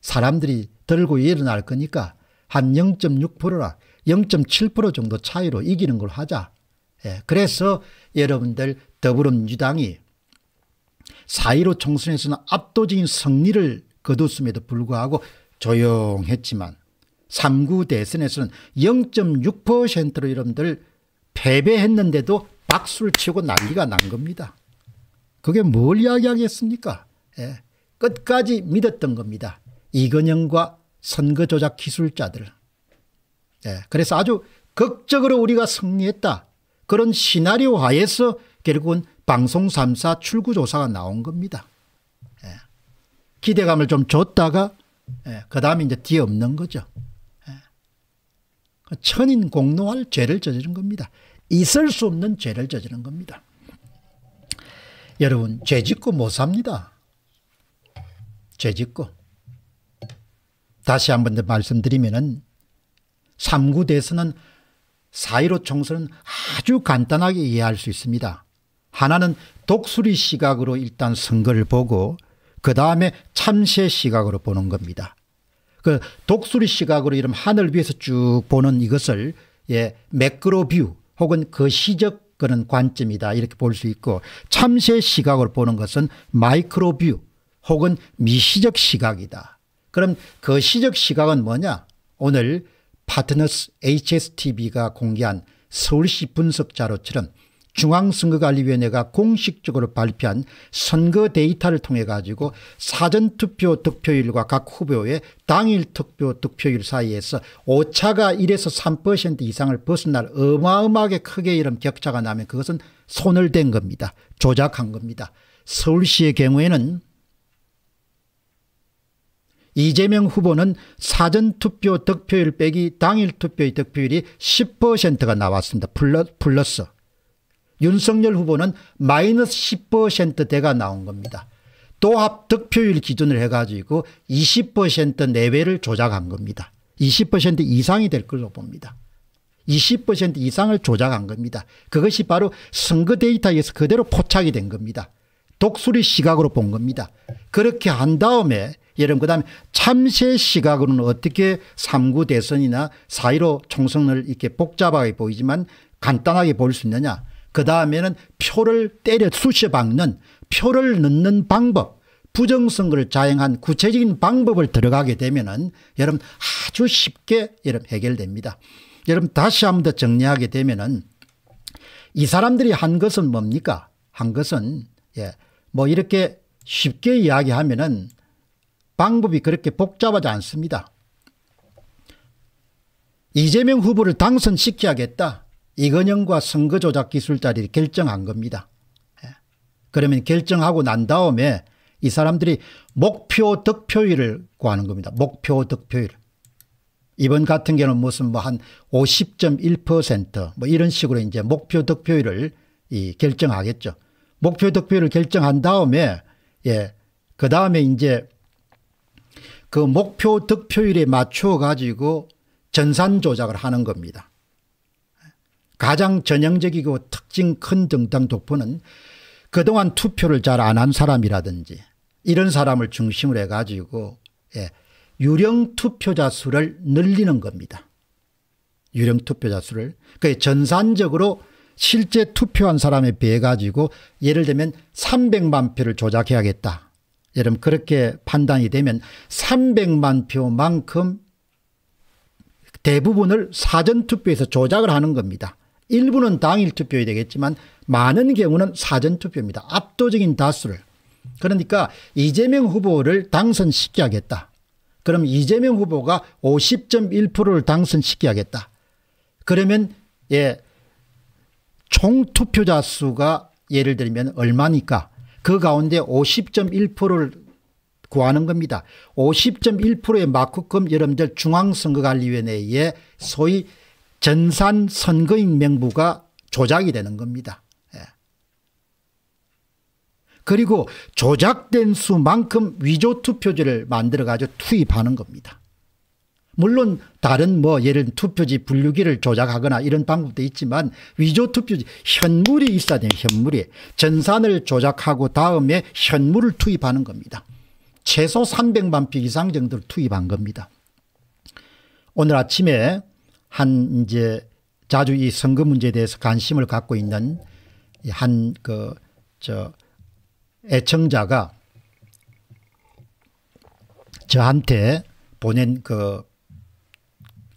사람들이 들고 일어날 거니까 한 0.6%라 0.7% 정도 차이로 이기는 걸 하자. 예, 그래서 여러분들 더불어민주당이 4.15 총선에서는 압도적인 승리를 거뒀음에도 불구하고 조용했지만 3구 대선에서는 0.6%로 여러분들 패배했는데도 박수를 치고 난리가 난 겁니다. 그게 뭘 이야기하겠습니까? 예, 끝까지 믿었던 겁니다. 이건영과 선거조작 기술자들. 예, 그래서 아주 극적으로 우리가 승리했다. 그런 시나리오 하에서 결국은 방송 3사 출구조사가 나온 겁니다. 예. 기대감을 좀 줬다가 예. 그 다음에 이제 뒤에 없는 거죠. 예. 그 천인 공노할 죄를 저지른 겁니다. 있을 수 없는 죄를 저지른 겁니다. 여러분 죄 짓고 못 삽니다. 죄 짓고. 다시 한 번 더 말씀드리면 은 3구 대선은 4.15 총선은 아주 간단하게 이해할 수 있습니다. 하나는 독수리 시각으로 일단 선거를 보고 그 다음에 참새 시각으로 보는 겁니다. 그 독수리 시각으로 이런 하늘 위에서 쭉 보는 이것을 예, 매크로 뷰 혹은 그시적 그런 관점이다 이렇게 볼 수 있고 참새 시각으로 보는 것은 마이크로 뷰 혹은 미시적 시각이다. 그럼 그시적 시각은 뭐냐 오늘 파트너스 h s t v 가 공개한 서울시 분석 자료처럼 중앙선거관리위원회가 공식적으로 발표한 선거 데이터를 통해 가지고 사전투표 득표율과 각 후보의 당일 투표 득표율 사이에서 오차가 1에서 3% 이상을 벗어날 어마어마하게 크게 이런 격차가 나면 그것은 손을 댄 겁니다. 조작한 겁니다. 서울시의 경우에는 이재명 후보는 사전투표 득표율 빼기 당일 투표의 득표율이 10%가 나왔습니다. 플러스. 윤석열 후보는 마이너스 10%대가 나온 겁니다. 또합 득표율 기준을 해가지고 20% 내외를 조작한 겁니다. 20% 이상이 될 걸로 봅니다. 20% 이상을 조작한 겁니다. 그것이 바로 선거 데이터에서 그대로 포착이 된 겁니다. 독수리 시각으로 본 겁니다. 그렇게 한 다음에 여러분 그다음에 참새 시각으로는 어떻게 3구 대선이나 사1 5 총선을 이렇게 복잡하게 보이지만 간단하게 볼 수 있느냐. 그 다음에는 표를 때려 쑤셔 박는 표를 넣는 방법 부정선거를 자행한 구체적인 방법을 들어가게 되면은 여러분 아주 쉽게 여러분 해결됩니다. 여러분 다시 한 번 더 정리하게 되면은 이 사람들이 한 것은 뭡니까? 한 것은 예, 뭐 이렇게 쉽게 이야기하면은 방법이 그렇게 복잡하지 않습니다. 이재명 후보를 당선시켜야겠다. 이건영과 선거조작 기술자들이 결정한 겁니다. 예. 그러면 결정하고 난 다음에 이 사람들이 목표 득표율을 구하는 겁니다. 목표 득표율. 이번 같은 경우는 무슨 뭐 한 50.1%뭐 이런 식으로 이제 목표 득표율을 이 결정하겠죠. 목표 득표율을 결정한 다음에 예, 그 다음에 이제 그 목표 득표율에 맞추어 가지고 전산 조작을 하는 겁니다. 가장 전형적이고 특징 큰 정당 독포는 그동안 투표를 잘 안 한 사람이라든지 이런 사람을 중심으로 해가지고 예, 유령 투표자 수를 늘리는 겁니다. 유령 투표자 수를. 그 전산적으로 실제 투표한 사람에 비해 가지고 예를 들면 300만 표를 조작해야겠다. 여러분 그렇게 판단이 되면 300만 표만큼 대부분을 사전투표에서 조작을 하는 겁니다. 일부는 당일 투표이 되겠지만 많은 경우는 사전투표입니다. 압도적인 다수를. 그러니까 이재명 후보를 당선시켜 야겠다 그럼 이재명 후보가 50.1%를 당선시켜야겠다. 그러면 예, 총투표자 수가 예를 들면 얼마니까 그 가운데 50.1%를 구하는 겁니다. 50.1%의 마크금 여러분들 중앙선거관리위원회에 소위 전산 선거인 명부가 조작이 되는 겁니다. 예. 그리고 조작된 수만큼 위조 투표지를 만들어가지고 투입하는 겁니다. 물론 다른 뭐 예를 투표지 분류기를 조작하거나 이런 방법도 있지만 위조 투표지 현물이 있어야 돼요. 현물이. 전산을 조작하고 다음에 현물을 투입하는 겁니다. 최소 300만 표 이상 정도를 투입한 겁니다. 오늘 아침에 한 이제 자주 이 선거 문제에 대해서 관심을 갖고 있는 한 그 저 애청자가 저한테 보낸 그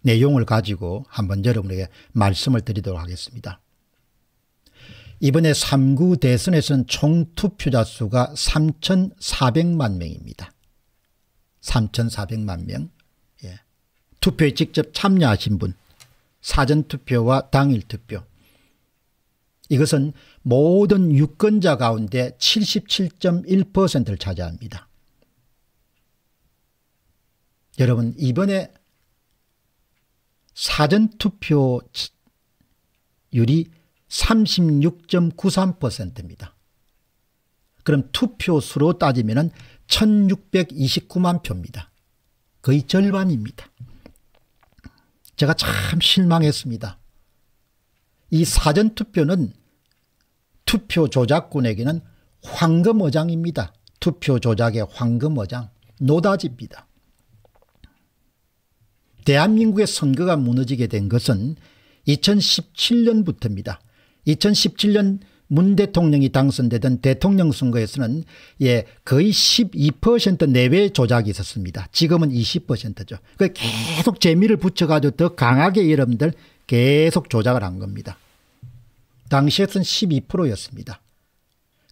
내용을 가지고 한번 여러분에게 말씀을 드리도록 하겠습니다. 이번에 3구 대선에선 총투표자 수가 3,400만 명입니다. 3,400만 명. 예. 투표에 직접 참여하신 분, 사전투표와 당일투표. 이것은 모든 유권자 가운데 77.1%를 차지합니다. 여러분 이번에 사전투표율이 36.93%입니다. 그럼 투표수로 따지면 1629만 표입니다. 거의 절반입니다. 제가 참 실망했습니다. 이 사전투표는 투표 조작꾼에게는 황금어장입니다. 투표 조작의 황금어장, 노다지입니다. 대한민국의 선거가 무너지게 된 것은 2017년부터입니다. 2017년 문 대통령이 당선되던 대통령 선거에서는 예 거의 12%내외 조작이 있었습니다. 지금은 20%죠. 그 계속 재미를 붙여가지고 더 강하게 여러분들 계속 조작을 한 겁니다. 당시에선 12%였습니다.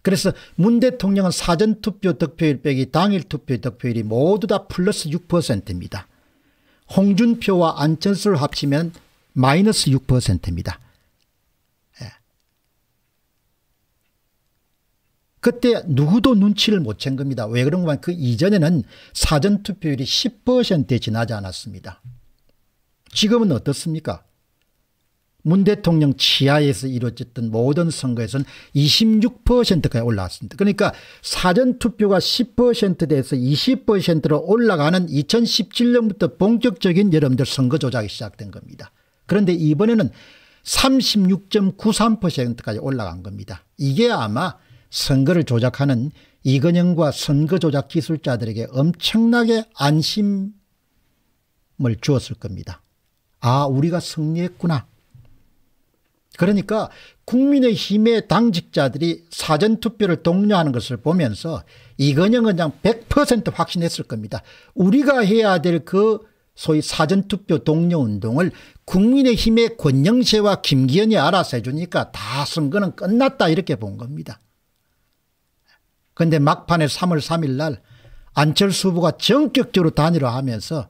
그래서 문 대통령은 사전투표 득표율 빼기 당일 투표 득표율이 모두 다 플러스 6%입니다. 홍준표와 안철수를 합치면 마이너스 6%입니다. 예. 그때 누구도 눈치를 못 챈 겁니다. 왜 그런가 하면 그 이전에는 사전투표율이 10%에 지나지 않았습니다. 지금은 어떻습니까? 문 대통령 치하에서 이루어졌던 모든 선거에서는 26%까지 올라왔습니다. 그러니까 사전투표가 10%대에서 20%로 올라가는 2017년부터 본격적인 여러분들 선거 조작이 시작된 겁니다. 그런데 이번에는 36.93%까지 올라간 겁니다. 이게 아마 선거를 조작하는 이건영과 선거 조작 기술자들에게 엄청나게 안심을 주었을 겁니다. 아 우리가 승리했구나. 그러니까 국민의힘의 당직자들이 사전투표를 독려하는 것을 보면서 이건영 원장 100% 확신했을 겁니다. 우리가 해야 될 그 소위 사전투표 독려운동을 국민의힘의 권영세와 김기현이 알아서 해주니까 다 선거는 끝났다 이렇게 본 겁니다. 그런데 막판에 3월 3일 날 안철수 후보가 전격적으로 단일화하면서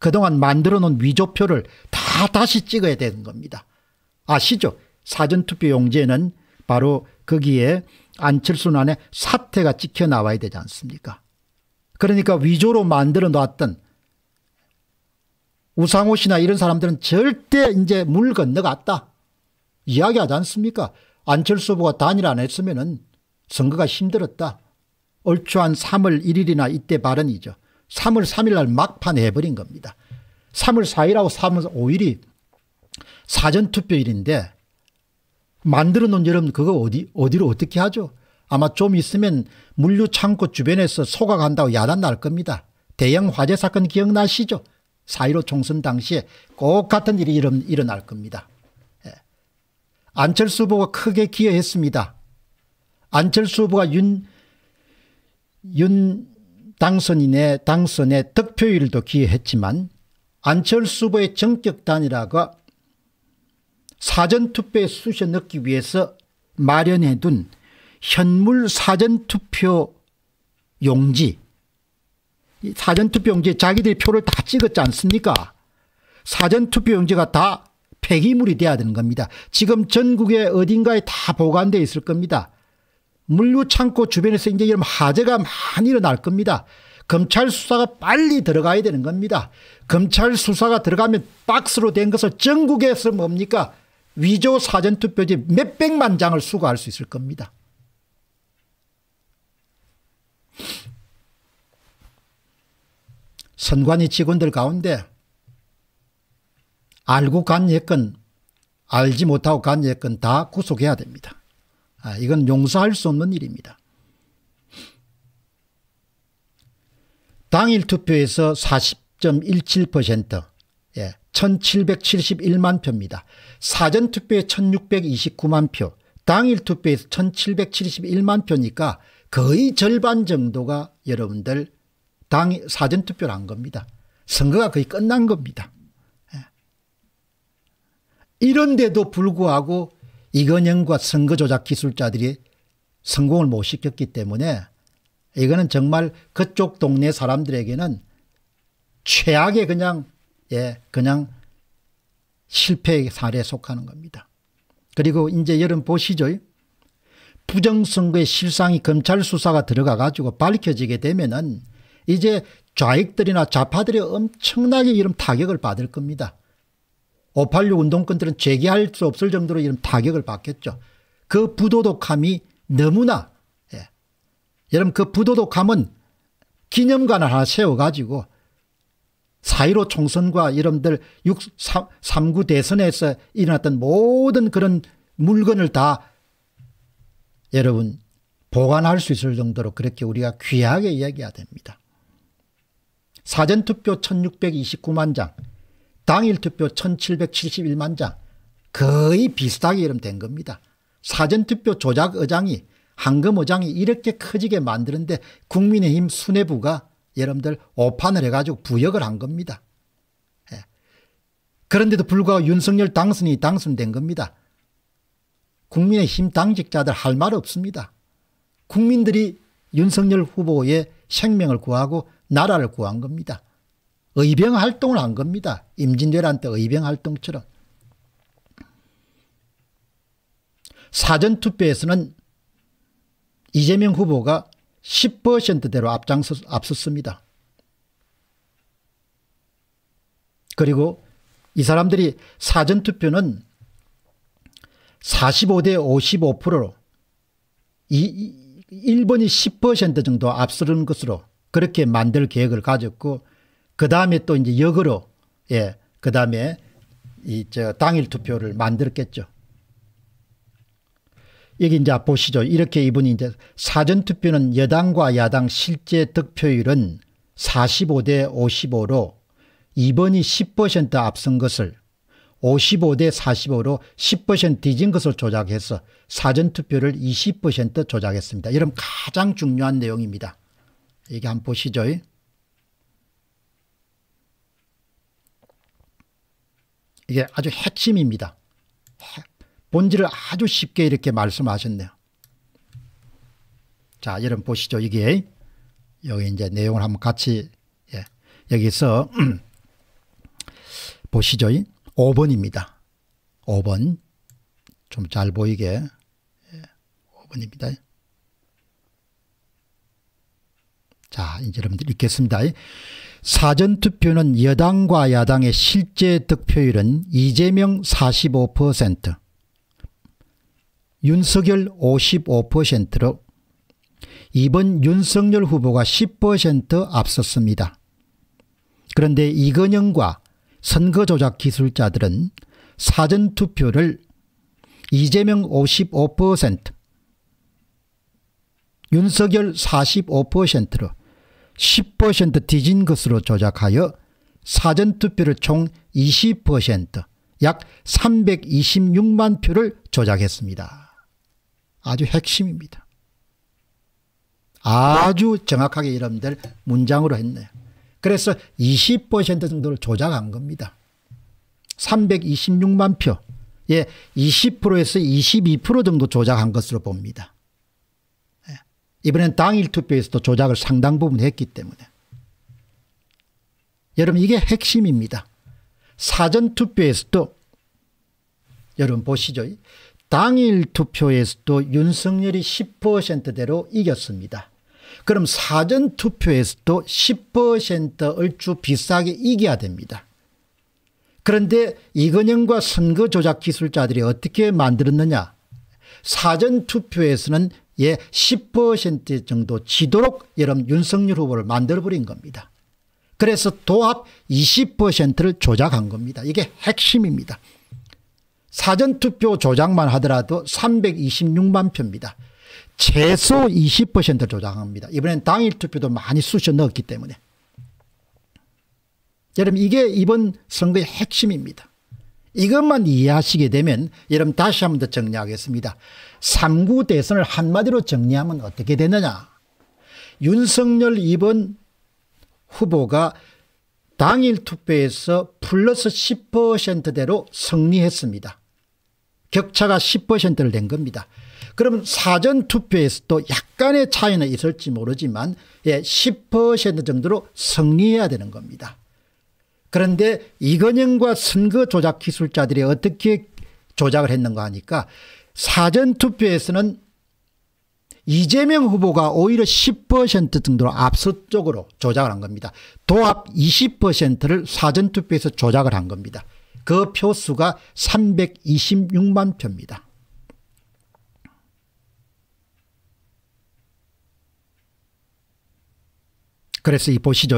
그동안 만들어 놓은 위조표를 다 다시 찍어야 되는 겁니다. 아시죠? 사전투표 용지에는 바로 거기에 안철수 안에 사태가 찍혀 나와야 되지 않습니까? 그러니까 위조로 만들어 놨던 우상호 씨나 이런 사람들은 절대 이제 물 건너갔다. 이야기하지 않습니까? 안철수 후보가 단일 안 했으면 선거가 힘들었다. 얼추 한 3월 1일이나 이때 발언이죠. 3월 3일 날 막판 해버린 겁니다. 3월 4일하고 3월 5일이 사전투표일인데 만들어 놓은 여러분 그거 어디, 어디로 어떻게 하죠? 아마 좀 있으면 물류창고 주변에서 소각한다고 야단 날 겁니다. 대형 화재 사건 기억나시죠? 4.15 총선 당시에 꼭 같은 일이 일어날 겁니다. 예. 안철수 후보가 크게 기여했습니다. 안철수 후보가 윤, 윤 당선인의 당선의 득표율도 기여했지만 안철수 후보의 정격단이라고 사전투표에수시 넣기 위해서 마련해 둔 현물 사전투표 용지 사전투표 용지에 자기들이 표를 다 찍었지 않습니까 사전투표 용지가 다 폐기물이 돼야 되는 겁니다. 지금 전국에 어딘가에 다 보관되어 있을 겁니다. 물류창고 주변에서 이제 이런 화재가 많이 일어날 겁니다. 검찰 수사가 빨리 들어가야 되는 겁니다. 검찰 수사가 들어가면 박스로 된 것을 전국에서 뭡니까 위조 사전투표지 몇백만 장을 수거할 수 있을 겁니다. 선관위 직원들 가운데 알고 간 예건 알지 못하고 간 예건 다 구속해야 됩니다. 아, 이건 용서할 수 없는 일입니다. 당일 투표에서 40.17% 예, 1771만 표입니다. 사전 투표에 1629만 표, 당일 투표에서 1771만 표니까 거의 절반 정도가 여러분들 당 사전 투표를 한 겁니다. 선거가 거의 끝난 겁니다. 예. 이런데도 불구하고 이건영과 선거 조작 기술자들이 성공을 못 시켰기 때문에 이거는 정말 그쪽 동네 사람들에게는 최악의 그냥 예, 그냥 실패 사례에 속하는 겁니다. 그리고 이제 여러분 보시죠. 부정선거의 실상이 검찰 수사가 들어가 가지고 밝혀지게 되면은 이제 좌익들이나 좌파들이 엄청나게 이런 타격을 받을 겁니다. 586 운동권들은 재기할 수 없을 정도로 이런 타격을 받겠죠. 그 부도덕함이 너무나 예. 여러분 그 부도덕함은 기념관을 하나 세워가지고 4.15 총선과 이름들 6, 3, 3구 대선에서 일어났던 모든 그런 물건을 다 여러분 보관할 수 있을 정도로 그렇게 우리가 귀하게 이야기해야 됩니다. 사전투표 1629만 장, 당일투표 1771만 장 거의 비슷하게 이름 된 겁니다. 사전투표 조작 의장이 한금 의장이 이렇게 커지게 만드는데 국민의힘 수뇌부가 여러분들 오판을 해가지고 부역을 한 겁니다. 예. 그런데도 불구하고 윤석열 당선이 당선된 겁니다. 국민의힘 당직자들 할 말 없습니다. 국민들이 윤석열 후보의 생명을 구하고 나라를 구한 겁니다. 의병 활동을 한 겁니다. 임진왜란 때 의병 활동처럼. 사전투표에서는 이재명 후보가 10%대로 앞장서, 앞섰습니다. 그리고 이 사람들이 사전투표는 45대 55%로 일본이 10% 정도 앞서는 것으로 그렇게 만들 계획을 가졌고 그 다음에 또 이제 역으로 예, 그 다음에 이 저 당일 투표를 만들었겠죠. 여기 이제 보시죠. 이렇게 이분이 이제 사전투표는 여당과 야당 실제 득표율은 45대 55로 2번이 10% 앞선 것을 55대 45로 10% 뒤진 것을 조작해서 사전투표를 20% 조작했습니다. 이런 가장 중요한 내용입니다. 이게 한번 보시죠. 이게 아주 핵심입니다. 본질을 아주 쉽게 이렇게 말씀하셨네요. 자, 여러분 보시죠. 이게 여기 이제 내용을 한번 같이 예, 여기서 보시죠. 5번입니다. 5번 좀 잘 보이게 예, 5번입니다. 자, 이제 여러분들 읽겠습니다. 사전투표는 여당과 야당의 실제 득표율은 이재명 45%, 윤석열 55%로 이번 윤석열 후보가 10% 앞섰습니다. 그런데 이건영과 선거조작 기술자들은 사전투표를 이재명 55%, 윤석열 45%로 10% 뒤진 것으로 조작하여 사전투표를 총 20%, 약 326만 표를 조작했습니다. 아주 핵심입니다. 아주 정확하게 여러분들 문장으로 했네요. 그래서 20% 정도를 조작한 겁니다. 326만 표. 예, 20%에서 22% 정도 조작한 것으로 봅니다. 예, 이번엔 당일 투표에서도 조작을 상당 부분 했기 때문에. 여러분 이게 핵심입니다. 사전투표에서도 여러분 보시죠. 당일 투표에서도 윤석열이 10%대로 이겼습니다. 그럼 사전 투표에서도 10% 얼추 비싸게 이겨야 됩니다. 그런데 이건영과 선거 조작 기술자들이 어떻게 만들었느냐. 사전 투표에서는 예, 10% 정도 지도록 여러분 윤석열 후보를 만들어버린 겁니다. 그래서 도합 20%를 조작한 겁니다. 이게 핵심입니다. 사전투표 조작만 하더라도 326만 표입니다. 최소 20% 조작합니다. 이번엔 당일투표도 많이 쑤셔 넣었기 때문에. 여러분 이게 이번 선거의 핵심입니다. 이것만 이해하시게 되면 여러분 다시 한 번 더 정리하겠습니다. 3구 대선을 한마디로 정리하면 어떻게 되느냐. 윤석열 2번 후보가 당일 투표에서 플러스 10%대로 승리했습니다. 격차가 10%를 낸 겁니다. 그러면 사전투표에서도 약간의 차이는 있을지 모르지만 예, 10% 정도로 승리해야 되는 겁니다. 그런데 이건영과 선거 조작 기술자들이 어떻게 조작을 했는가 하니까 사전투표에서는 이재명 후보가 오히려 10% 정도로 압수 쪽으로 조작을 한 겁니다. 도합 20%를 사전투표에서 조작을 한 겁니다. 그 표수가 326만 표입니다. 그래서 이 보시죠.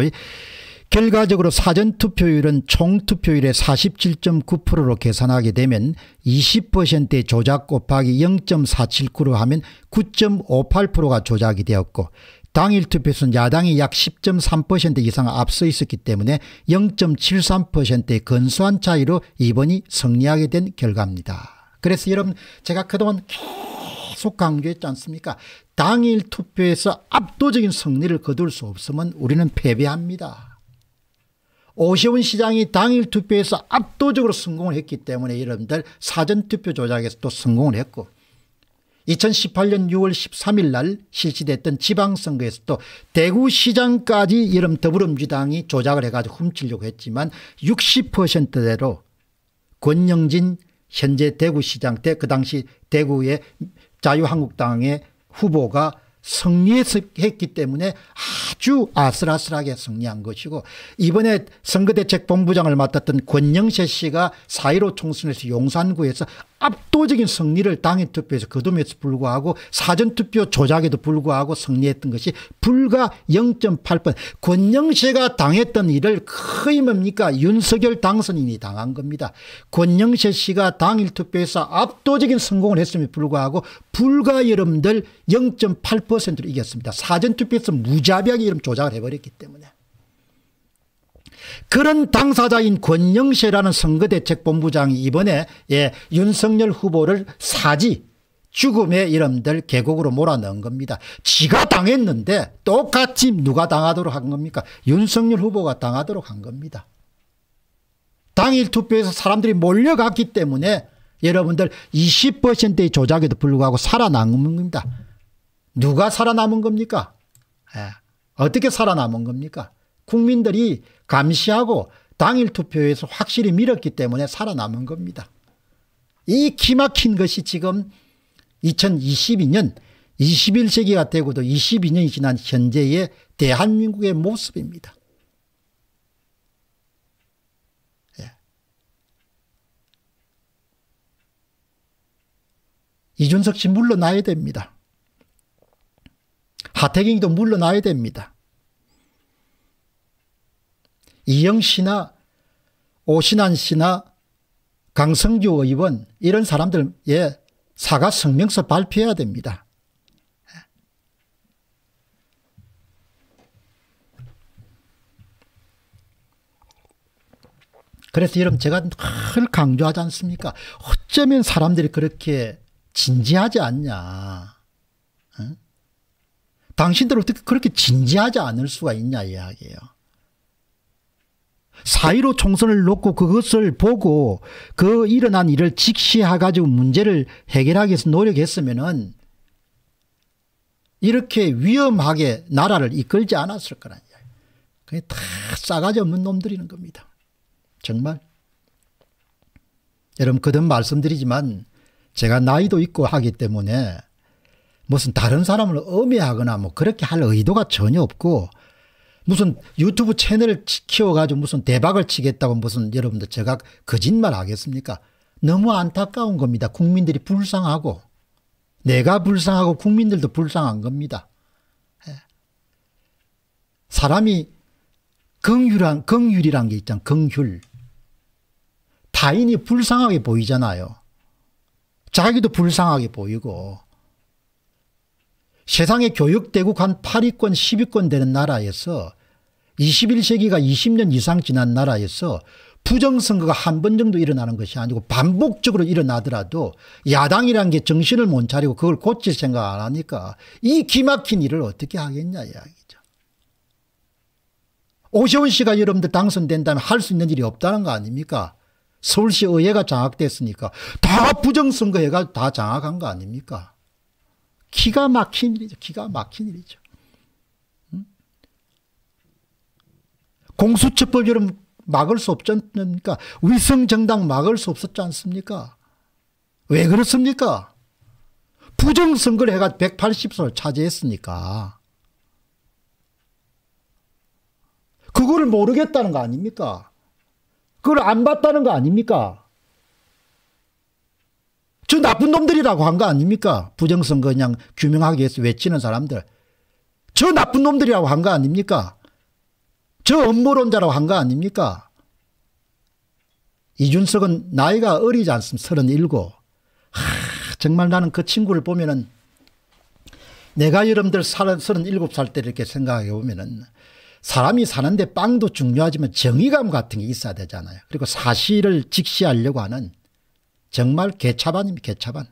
결과적으로 사전투표율은 총투표율의 47.9%로 계산하게 되면 20%의 조작 곱하기 0.479로 하면 9.58%가 조작이 되었고 당일 투표에서는 야당이 약 10.3% 이상 앞서 있었기 때문에 0.73%의 근소한 차이로 이번이 승리하게 된 결과입니다. 그래서 여러분 제가 그동안 계속 강조했지 않습니까? 당일 투표에서 압도적인 승리를 거둘 수 없으면 우리는 패배합니다. 오시훈 시장이 당일 투표에서 압도적으로 성공을 했기 때문에 여러분들 사전투표 조작에서도 성공을 했고 2018년 6월 13일 날 실시됐던 지방선거에서 도 대구시장까지 이름 더불어민주당이 조작을 해가지고 훔치려고 했지만 60%대로 권영진 현재 대구시장 때 그 당시 대구의 자유한국당의 후보가 승리했기 때문에 아주 아슬아슬하게 승리한 것이고 이번에 선거대책본부장을 맡았던 권영세 씨가 4.15 총선에서 용산구에서 압도적인 승리를 당일 투표에서 거둠에서 불구하고 사전투표 조작에도 불구하고 승리했던 것이 불과 0.8번 권영세가 당했던 일을 거의 뭡니까 윤석열 당선인이 당한 겁니다. 권영세 씨가 당일 투표에서 압도적인 성공을 했음에도 불구하고 불과 여러분들 0.8%로 이겼습니다. 사전투표에서 무자비하게 이름 조작을 해버렸기 때문에. 그런 당사자인 권영세라는 선거대책본부장이 이번에 예, 윤석열 후보를 사지 죽음의 이름들 계곡으로 몰아넣은 겁니다. 지가 당했는데 똑같이 누가 당하도록 한 겁니까? 윤석열 후보가 당하도록 한 겁니다. 당일 투표에서 사람들이 몰려갔기 때문에 여러분들 20%의 조작에도 불구하고 살아남은 겁니다. 누가 살아남은 겁니까? 예. 어떻게 살아남은 겁니까? 국민들이 감시하고 당일 투표에서 확실히 밀었기 때문에 살아남은 겁니다. 이 기막힌 것이 지금 2022년 21세기가 되고도 22년이 지난 현재의 대한민국의 모습입니다. 예. 이준석 씨 물러나야 됩니다. 하태경도 물러나야 됩니다. 이영 씨나 오신환 씨나 강성주 의원 이런 사람들의 사과 성명서 발표해야 됩니다. 그래서 여러분 제가 늘 강조하지 않습니까? 어쩌면 사람들이 그렇게 진지하지 않냐. 당신들 어떻게 그렇게 진지하지 않을 수가 있냐 이야기예요. 4.15 총선을 놓고 그것을 보고 그 일어난 일을 직시해가지고 문제를 해결하기 위해서 노력했으면은 이렇게 위험하게 나라를 이끌지 않았을 거란 이야기. 그게 다 싸가지 없는 놈들이는 겁니다. 정말. 여러분, 그든 말씀드리지만 제가 나이도 있고 하기 때문에 무슨 다른 사람을 음해하거나 뭐 그렇게 할 의도가 전혀 없고 무슨 유튜브 채널을 키워가지고 무슨 대박을 치겠다고 무슨 여러분들 제가 거짓말 하겠습니까? 너무 안타까운 겁니다. 국민들이 불쌍하고 내가 불쌍하고 국민들도 불쌍한 겁니다. 예. 사람이 긍휼한 긍휼이란 게 있잖아. 긍휼. 타인이 불쌍하게 보이잖아요. 자기도 불쌍하게 보이고 세상에 교육대국 한 8위권 10위권 되는 나라에서 21세기가 20년 이상 지난 나라에서 부정선거가 한 번 정도 일어나는 것이 아니고 반복적으로 일어나더라도 야당이란 게 정신을 못 차리고 그걸 고칠 생각 안 하니까 이 기막힌 일을 어떻게 하겠냐 이야기죠. 오세훈 씨가 여러분들 당선된다면 할 수 있는 일이 없다는 거 아닙니까? 서울시 의회가 장악됐으니까 다 부정선거 해가 다 장악한 거 아닙니까? 기가 막힌 일이죠. 기가 막힌 일이죠. 공수처법처럼 막을 수 없지 않습니까? 위성정당 막을 수 없었지 않습니까? 왜 그렇습니까? 부정선거를 해가 180석을 차지했으니까. 그거를 모르겠다는 거 아닙니까? 그걸 안 봤다는 거 아닙니까? 저 나쁜 놈들이라고 한 거 아닙니까? 부정선거 그냥 규명하기 위해서 외치는 사람들. 저 나쁜 놈들이라고 한 거 아닙니까? 저 업무론자라고 한 거 아닙니까? 이준석은 나이가 어리지 않습니까? 37. 하, 정말 나는 그 친구를 보면은 내가 여러분들 37살 때 이렇게 생각해 보면은 사람이 사는데 빵도 중요하지만 정의감 같은 게 있어야 되잖아요. 그리고 사실을 직시하려고 하는 정말 개차반입니다. 개차반.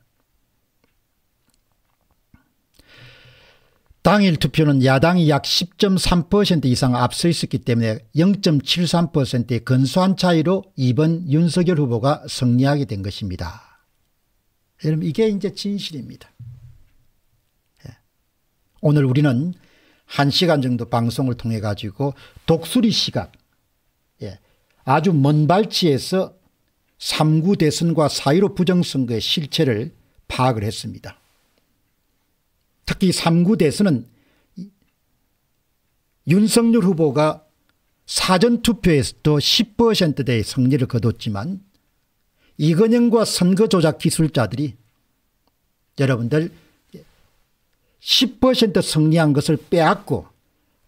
당일 투표는 야당이 약 10.3% 이상 앞서 있었기 때문에 0.73%의 근소한 차이로 이번 윤석열 후보가 승리하게 된 것입니다. 여러분 이게 이제 진실입니다. 예. 오늘 우리는 1시간 정도 방송을 통해 가지고 독수리 시각 예. 아주 먼 발치에서 3구 대선과 4 1 5 부정선거의 실체를 파악을 했습니다. 특히 3구 대선은 윤석열 후보가 사전투표에서도 10%대의 승리를 거뒀지만 이건영과 선거조작 기술자들이 여러분들 10% 승리한 것을 빼앗고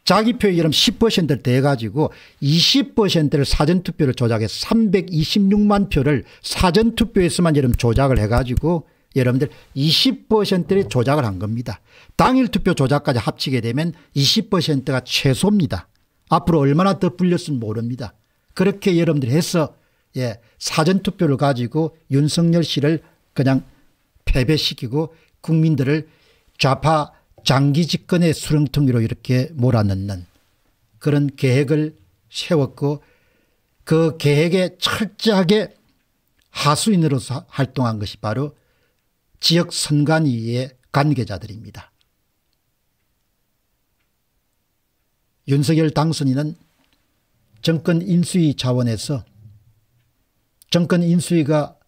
자기 표의 이름 10%를 대가지고 20%를 사전투표를 조작해서 326만 표를 사전투표에서만 여러분 조작을 해가지고 여러분들 20%를 조작을 한 겁니다. 당일 투표 조작까지 합치게 되면 20%가 최소입니다. 앞으로 얼마나 더 불렸으면 모릅니다. 그렇게 여러분들 해서 예, 사전투표를 가지고 윤석열 씨를 그냥 패배시키고 국민들을 좌파 장기 집권의 수렁통이로 이렇게 몰아넣는 그런 계획을 세웠고 그 계획에 철저하게 하수인으로서 활동한 것이 바로 지역 선관위의 관계자들입니다. 윤석열 당선인은 정권 인수위 자원에서 정권 인수위가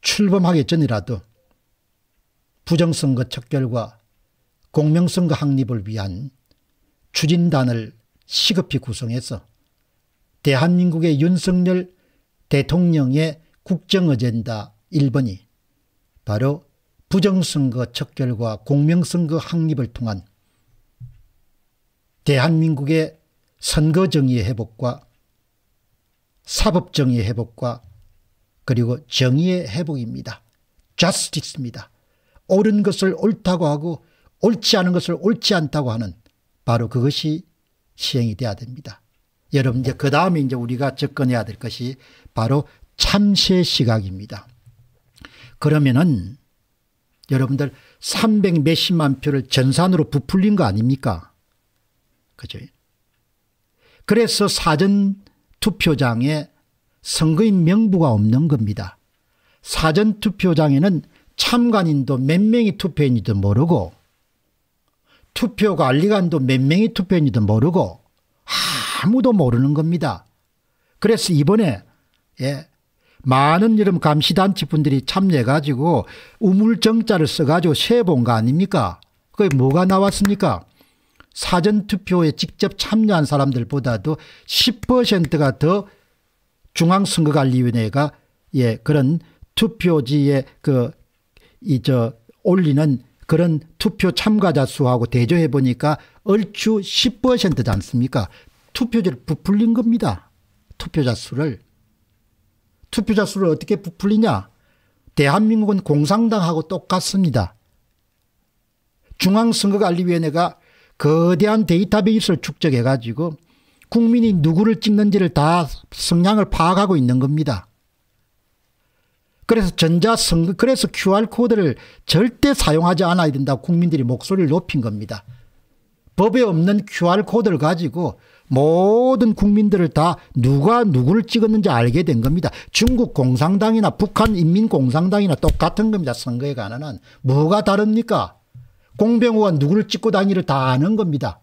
출범하기 전이라도 부정선거 척결과 공명선거 확립을 위한 추진단을 시급히 구성해서 대한민국의 윤석열 대통령의 국정 어젠다 1번이 바로 부정선거 척결과 공명선거 확립을 통한 대한민국의 선거정의 회복과 사법정의 회복과 그리고 정의의 회복입니다. j u s t 입니다 옳은 것을 옳다고 하고 옳지 않은 것을 옳지 않다고 하는 바로 그것이 시행이 돼야 됩니다. 여러분 이제 그 다음에 이제 우리가 접근해야 될 것이 바로 참시 시각입니다. 그러면은 여러분들 300 몇십만 표를 전산으로 부풀린 거 아닙니까? 그죠? 그래서 사전 투표장에 선거인 명부가 없는 겁니다. 사전 투표장에는 참관인도 몇 명이 투표했는지도 모르고 투표관리관도몇 명이 투표했는지도 모르고 아무도 모르는 겁니다. 그래서 이번에 예, 많은 이름 감시단체 분들이 참여해가지고 우물정자를 써가지고 세 본 거 아닙니까? 그게 뭐가 나왔습니까? 사전투표에 직접 참여한 사람들보다도 10%가 더 중앙선거관리위원회가 예, 그런 투표지의 그 이저 올리는 그런 투표 참가자 수하고 대조해 보니까 얼추 10%지 않습니까? 투표지를 부풀린 겁니다. 투표자 수를. 투표자 수를 어떻게 부풀리냐? 대한민국은 공상당하고 똑같습니다. 중앙선거관리위원회가 거대한 데이터베이스를 축적해 가지고 국민이 누구를 찍는지를 다 성향을 파악하고 있는 겁니다. 그래서 전자선거 그래서 QR코드를 절대 사용하지 않아야 된다 국민들이 목소리를 높인 겁니다. 법에 없는 QR코드를 가지고 모든 국민들을 다 누가 누구를 찍었는지 알게 된 겁니다. 중국 공산당이나 북한 인민공산당이나 똑같은 겁니다. 선거에 관한 은 뭐가 다릅니까? 공병호가 누구를 찍고 다니를 다 아는 겁니다.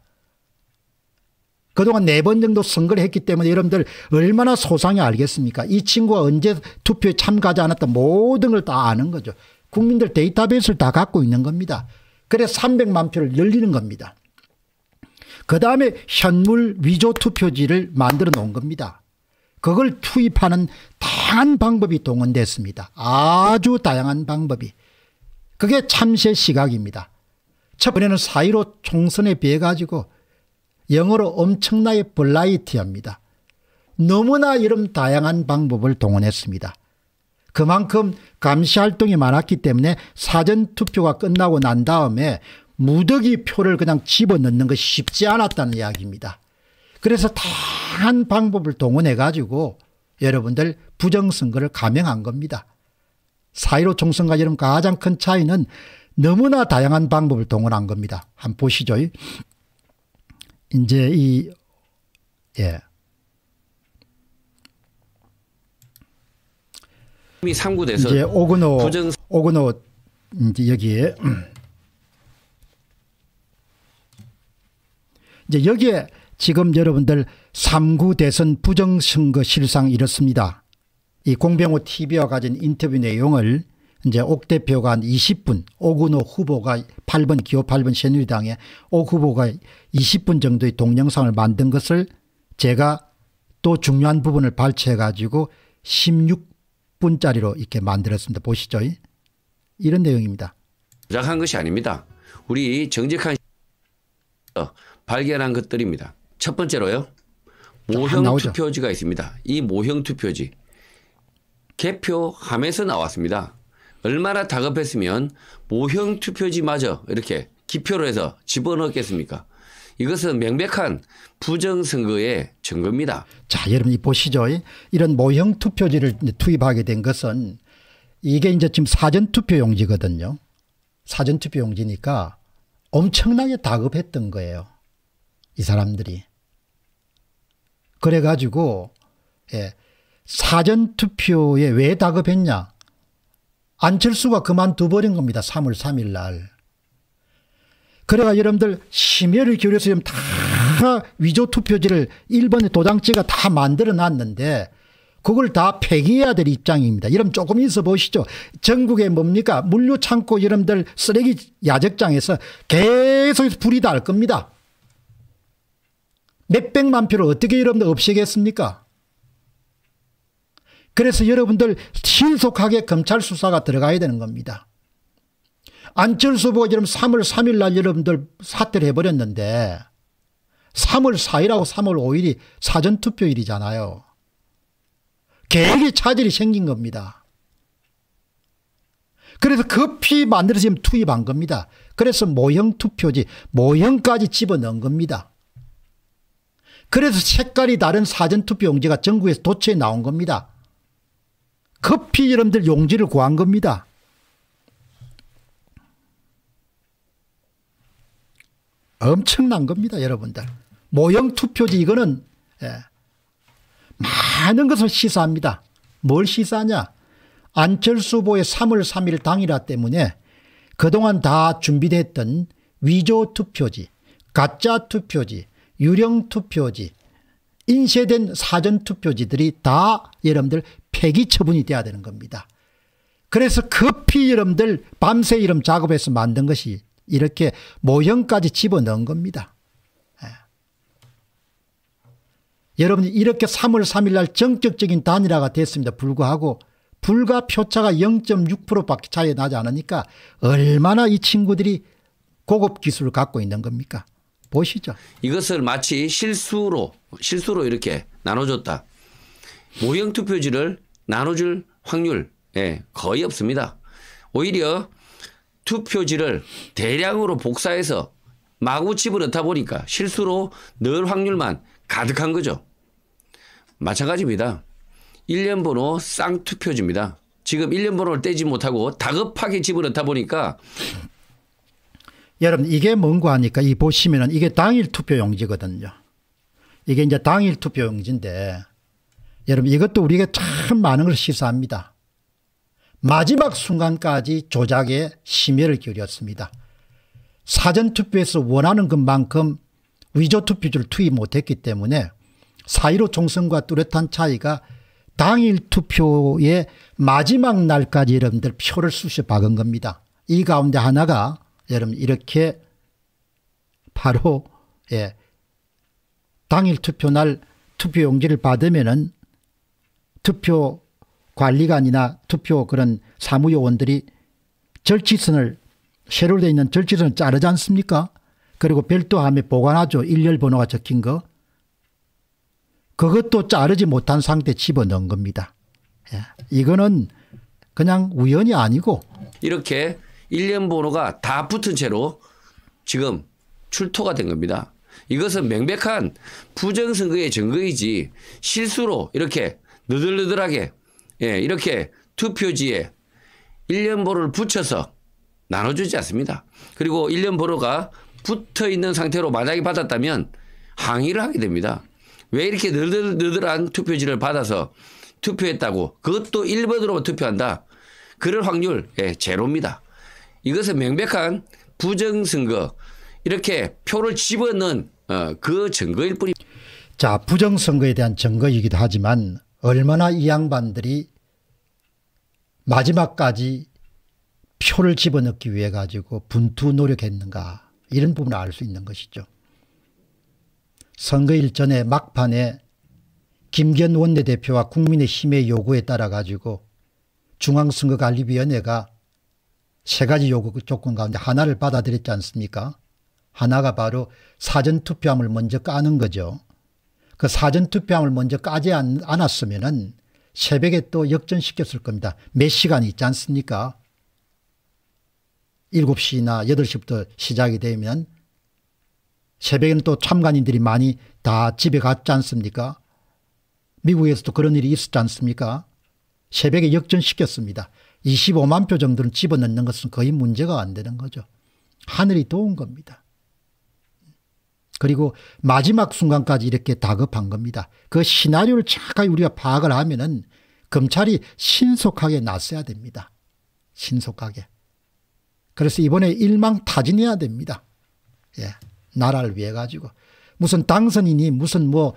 그동안 네 번 정도 선거를 했기 때문에 여러분들 얼마나 소상히 알겠습니까? 이 친구가 언제 투표에 참가하지 않았다 모든 걸 다 아는 거죠. 국민들 데이터베이스를 다 갖고 있는 겁니다. 그래 300만 표를 열리는 겁니다. 그 다음에 현물 위조 투표지를 만들어 놓은 겁니다. 그걸 투입하는 다양한 방법이 동원됐습니다. 아주 다양한 방법이. 그게 참새 시각입니다. 첫번에는 사이로 총선에 비해 가지고 영어로 엄청나게 블라이트합니다 너무나 이런 다양한 방법을 동원했습니다. 그만큼 감시 활동이 많았기 때문에 사전 투표가 끝나고 난 다음에 무더기 표를 그냥 집어넣는 것이 쉽지 않았다는 이야기입니다. 그래서 다양한 방법을 동원해 가지고 여러분들 부정선거를 감행한 겁니다. 4.15 총선과 지금 가장 큰 차이는 너무나 다양한 방법을 동원한 겁니다. 한번 보시죠. 이제 이 예. 이 상구돼서 이제 오근호 부정... 오근호 이제 여기에 이제 여기에 지금 여러분들 3구 대선 부정선거 실상 이렇습니다. 이 공병호 TV와 가진 인터뷰 내용을 이제 옥 대표가 한 20분, 오근호 후보가 8번 기호 8번 새누리당의 옥 후보가 20분 정도의 동영상을 만든 것을 제가 또 중요한 부분을 발췌해 가지고 16분짜리로 이렇게 만들었습니다. 보시죠. 이런 내용입니다. 조작한 것이 아닙니다. 우리 정직한 어, 발견한 것들입니다. 첫 번째로요. 모형 투표지가 있습니다. 이 모형 투표지. 개표함에서 나왔습니다. 얼마나 다급했으면 모형 투표지마저 이렇게 기표로 해서 집어넣겠습니까? 이것은 명백한 부정선거의 증거입니다. 자, 여러분이 보시죠. 이런 모형 투표지를 투입하게 된 것은 이게 이제 지금 사전투표용지거든요. 사전투표용지니까 엄청나게 다급했던 거예요. 이 사람들이. 그래가지고 예, 사전투표에 왜 다급했냐. 안철수가 그만두버린 겁니다. 3월 3일 날. 그래가 여러분들 심혈을 기울여서 다 위조 투표지를 일본의 도장지가 다 만들어 놨는데 그걸 다 폐기해야 될 입장입니다. 여러분 조금 있어 보시죠. 전국에 뭡니까 물류창고 여러분들 쓰레기 야적장에서 계속 불이 날 겁니다. 몇백만 표를 어떻게 여러분들 없애겠습니까? 그래서 여러분들 신속하게 검찰 수사가 들어가야 되는 겁니다. 안철수 보고처럼 3월 3일 날 여러분들 사퇴를 해버렸는데 3월 4일하고 3월 5일이 사전투표일이잖아요. 계획의 차질이 생긴 겁니다. 그래서 급히 만들어서 지금 투입한 겁니다. 그래서 모형 투표지 모형까지 집어넣은 겁니다. 그래서 색깔이 다른 사전투표 용지가 전국에서 도처에 나온 겁니다. 커피 여러분들 용지를 구한 겁니다. 엄청난 겁니다 여러분들. 모형 투표지 이거는 예. 많은 것을 시사합니다. 뭘 시사하냐 안철수 후보의 3월 3일 당일화 때문에 그동안 다 준비됐던 위조 투표지 가짜 투표지 유령 투표지 인쇄된 사전 투표지들이 다 여러분들 폐기 처분이 돼야 되는 겁니다. 그래서 급히 이름들 밤새 이름 작업해서 만든 것이 이렇게 모형까지 집어넣은 겁니다. 예. 여러분이 이렇게 3월 3일 날정격적인 단일화가 됐습니다. 불구하고 불과 표차가 0.6%밖에 차이 나지 않으니까 얼마나 이 친구들이 고급 기술을 갖고 있는 겁니까? 보시죠. 이것을 마치 실수로 실수로 이렇게 나눠줬다. 모형 투표지를 나눠줄 확률 예, 거의 없습니다. 오히려 투표지를 대량으로 복사해서 마구 집어넣다 보니까 실수로 넣을 확률만 가득한 거죠. 마찬가지입니다. 1년 번호 쌍투표지입니다. 지금 1년 번호를 떼지 못하고 다급하게 집어넣다 보니까 여러분 이게 뭔가 하니까 이 보시면은 이게 당일 투표용지거든요. 이게 이제 당일 투표용지인데 여러분 이것도 우리가참 많은 걸 시사합니다. 마지막 순간까지 조작에 심혈을 기울였습니다. 사전투표에서 원하는 것만큼 위조투표지를 투입 못했기 때문에 4.15 총선과 뚜렷한 차이가 당일 투표의 마지막 날까지 여러분들 표를 쑤셔 박은 겁니다. 이 가운데 하나가 여러분 이렇게 바로 예, 당일 투표 날 투표 용지를 받으면은 투표 관리관이나 투표 그런 사무요원들이 절취선을 세로로 되어 있는 절취선을 자르지 않습니까? 그리고 별도함에 보관하죠. 일렬 번호가 적힌 거. 그것도 자르지 못한 상태 에 집어넣은 겁니다. 예. 이거는 그냥 우연이 아니고 이렇게 일련 번호가 다 붙은 채로 지금 출토가 된 겁니다. 이것은 명백한 부정선거의 증거이지 실수로 이렇게 느들느들하게 예, 이렇게 투표지에 1년보를 붙여서 나눠주지 않습니다. 그리고 1년보로가 붙어 있는 상태로 만약에 받았다면 항의를 하게 됩니다. 왜 이렇게 느들느들한 투표지를 받아서 투표했다고 그것도 1번으로만 투표한다. 그럴 확률 예, 제로입니다. 이것은 명백한 부정선거 이렇게 표를 집어넣은 어, 그 증거일 뿐입니다. 자 부정선거에 대한 증거이기도 하지만 얼마나 이 양반들이 마지막까지 표를 집어넣기 위해 가지고 분투 노력했는가 이런 부분을 알 수 있는 것이죠. 선거일 전에 막판에 김견 원내대표와 국민의힘의 요구에 따라 가지고 중앙선거관리위원회가 세 가지 요구 조건 가운데 하나를 받아들였지 않습니까? 하나가 바로 사전투표함을 먼저 까는 거죠. 그 사전투표함을 먼저 까지 않았으면은 새벽에 또 역전시켰을 겁니다. 몇 시간이 있지 않습니까? 7시나 8시부터 시작이 되면 새벽에는 또 참관인들이 많이 다 집에 갔지 않습니까? 미국에서도 그런 일이 있었지 않습니까? 새벽에 역전시켰습니다. 25만 표 정도는 집어넣는 것은 거의 문제가 안 되는 거죠. 하늘이 도운 겁니다. 그리고 마지막 순간까지 이렇게 다급한 겁니다. 그 시나리오를 착하게 우리가 파악을 하면은 검찰이 신속하게 나서야 됩니다. 신속하게. 그래서 이번에 일망타진해야 됩니다. 예. 나라를 위해 가지고 무슨 당선인이 무슨 뭐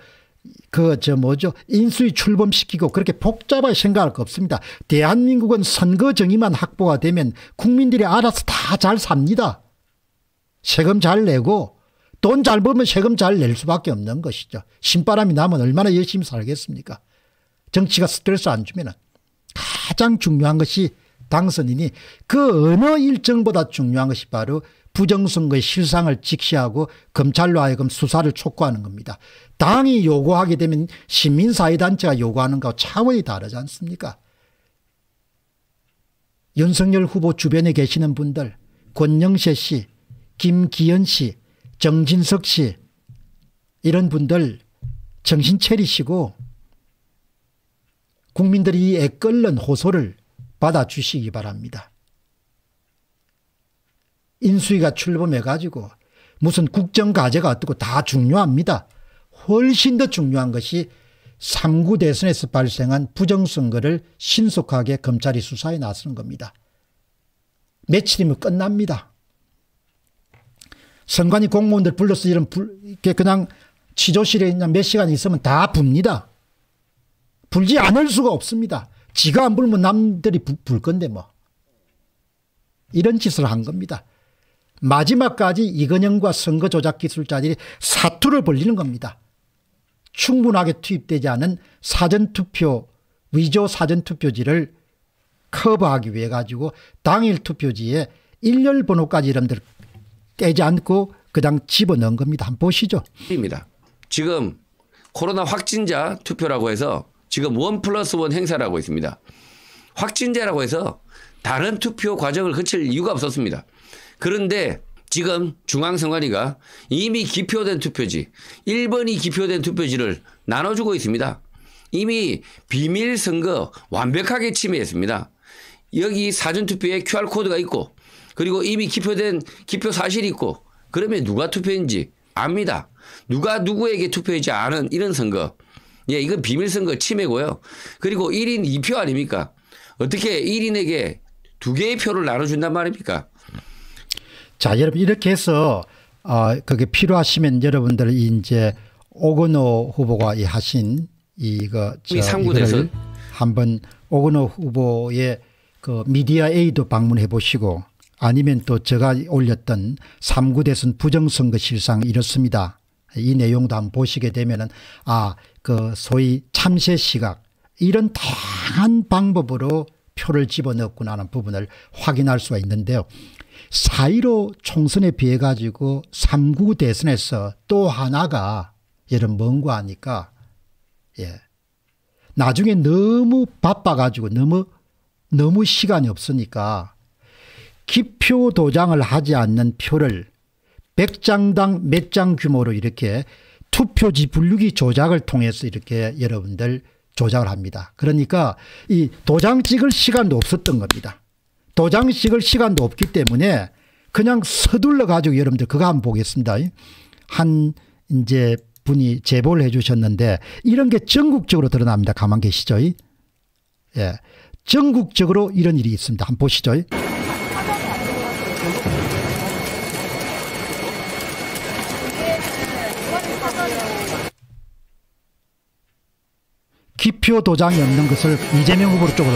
그 저 뭐죠 인수위 출범시키고 그렇게 복잡하게 생각할 거 없습니다. 대한민국은 선거 정의만 확보가 되면 국민들이 알아서 다 잘 삽니다. 세금 잘 내고 돈잘 벌면 세금 잘 낼 수밖에 없는 것이죠. 신바람이 나면 얼마나 열심히 살겠습니까? 정치가 스트레스 안 주면 은 가장 중요한 것이 당선인이 그 어느 일정보다 중요한 것이 바로 부정선거의 실상을 직시하고 검찰로 하여금 수사를 촉구하는 겁니다. 당이 요구하게 되면 시민사회단체가 요구하는 것과 차원이 다르지 않습니까? 윤석열 후보 주변에 계시는 분들 권영세 씨, 김기현 씨 정진석 씨 이런 분들 정신 차리시고 국민들이 이 애끓는 호소를 받아주시기 바랍니다. 인수위가 출범해가지고 무슨 국정과제가 어떻고 다 중요합니다. 훨씬 더 중요한 것이 3구 대선에서 발생한 부정선거를 신속하게 검찰이 수사에 나서는 겁니다. 며칠이면 끝납니다. 선관위 공무원들 불러서 이런 불, 이렇게 그냥 취조실에 있냐 몇 시간 있으면 다 붑니다. 불지 않을 수가 없습니다. 지가 안 불면 남들이 부, 불 건데 뭐. 이런 짓을 한 겁니다. 마지막까지 이건영과 선거 조작 기술자들이 사투를 벌리는 겁니다. 충분하게 투입되지 않은 사전투표 위조 사전투표지를 커버하기 위해 가지고 당일 투표지에 일렬 번호까지 이름들 떼지 않고 그냥 집어넣은 겁니다. 한번 보시죠. 입니다. 지금 코로나 확진자 투표라고 해서 지금 원 플러스 원 행사라고 있습니다. 확진자라고 해서 다른 투표 과정을 거칠 이유가 없었습니다. 그런데 지금 중앙선관위가 이미 기표된 투표지, 1번이 기표된 투표지를 나눠주고 있습니다. 이미 비밀선거 완벽하게 침해했습니다. 여기 사전투표에 QR코드가 있고 그리고 이미 기표된 기표 사실이 있고 그러면 누가 투표인지 압니다. 누가 누구에게 투표했지 않은 이런 선거. 예, 이건 비밀 선거 침해고요. 그리고 1인 2표 아닙니까? 어떻게 1인에게 두 개의 표를 나눠준단 말입니까? 자, 여러분 이렇게 해서 어, 그게 필요하시면 여러분들 이제 오건호 후보가 이 하신 이거 저이거 한번 오건호 후보의 그 미디어 에이도 방문해 보시고 아니면 또 제가 올렸던 3구 대선 부정선거 실상 이렇습니다. 이 내용도 한번 보시게 되면은 아그 소위 참새 시각 이런 다양한 방법으로 표를 집어넣었구나 하는 부분을 확인할 수가 있는데요. 4.15 총선에 비해 가지고 3구 대선에서 또 하나가 여름 먼거 하니까 예. 나중에 너무 바빠가지고 너무 너무 시간이 없으니까 기표 도장을 하지 않는 표를 100장당 몇 장 규모로 이렇게 투표지 분류기 조작을 통해서 이렇게 여러분들 조작을 합니다. 그러니까 이 도장 찍을 시간도 없었던 겁니다. 도장 찍을 시간도 없기 때문에 그냥 서둘러 가지고 여러분들 그거 한번 보겠습니다. 한 이제 분이 제보를 해 주셨는데 이런 게 전국적으로 드러납니다. 가만 계시죠. 예. 전국적으로 이런 일이 있습니다. 한번 보시죠. 기표 도장이 없는 것을 이재명 후보 쪽으로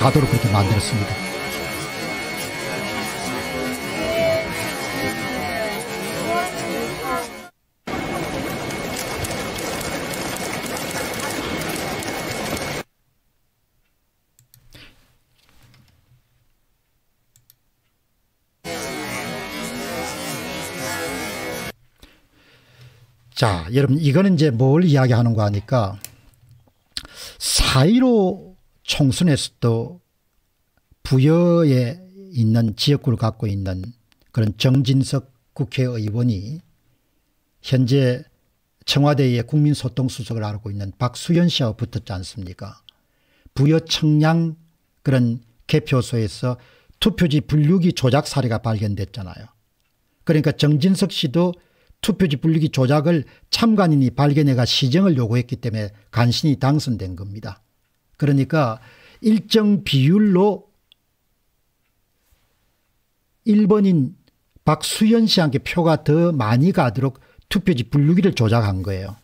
가도록 그렇게 만들었습니다. 자, 여러분 이거는 이제 뭘 이야기하는 거 하니까 사의로 총선에서도 부여에 있는 지역구를 갖고 있는 그런 정진석 국회의원이 현재 청와대의 국민소통수석을 알고 있는 박수현 씨하고 붙었지 않습니까 부여 청량 그런 개표소에서 투표지 분류기 조작 사례가 발견됐잖아요. 그러니까 정진석 씨도 투표지 분리기 조작을 참관인이 발견해가 시정을 요구했기 때문에 간신히 당선된 겁니다. 그러니까 일정 비율로 1번인 박수현 씨한테 표가 더 많이 가도록 투표지 분류기를 조작한 거예요.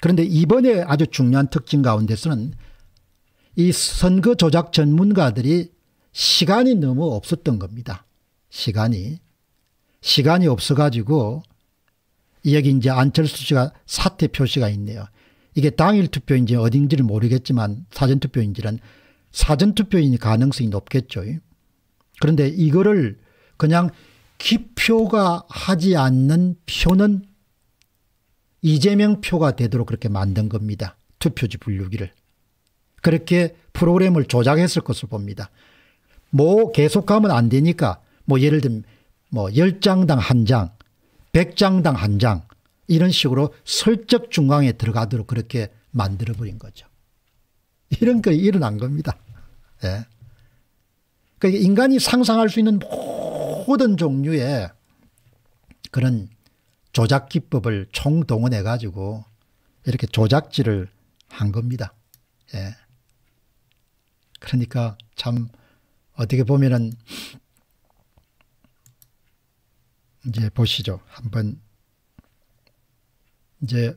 그런데 이번에 아주 중요한 특징 가운데서는 이 선거 조작 전문가들이 시간이 너무 없었던 겁니다. 시간이. 시간이 없어가지고 여기 이제 안철수 씨가 사퇴 표시가 있네요. 이게 당일 투표인지 어딘지를 모르겠지만 사전투표인지는 사전투표인 가능성이 높겠죠. 그런데 이거를 그냥 기표가 하지 않는 표는 이재명 표가 되도록 그렇게 만든 겁니다. 투표지 분류기를. 그렇게 프로그램을 조작했을 것을 봅니다. 뭐계속가면안 되니까 뭐 예를 들면 뭐 10장당 한 장, 100장당 한 장, 이런 식으로 설적 중앙에 들어가도록 그렇게 만들어버린 거죠. 이런 게 일어난 겁니다. 예. 그러니까 인간이 상상할 수 있는 모든 종류의 그런 조작 기법을 총동원해 가지고 이렇게 조작질을 한 겁니다. 예. 그러니까 참 어떻게 보면은 이제 보시죠. 한번 이제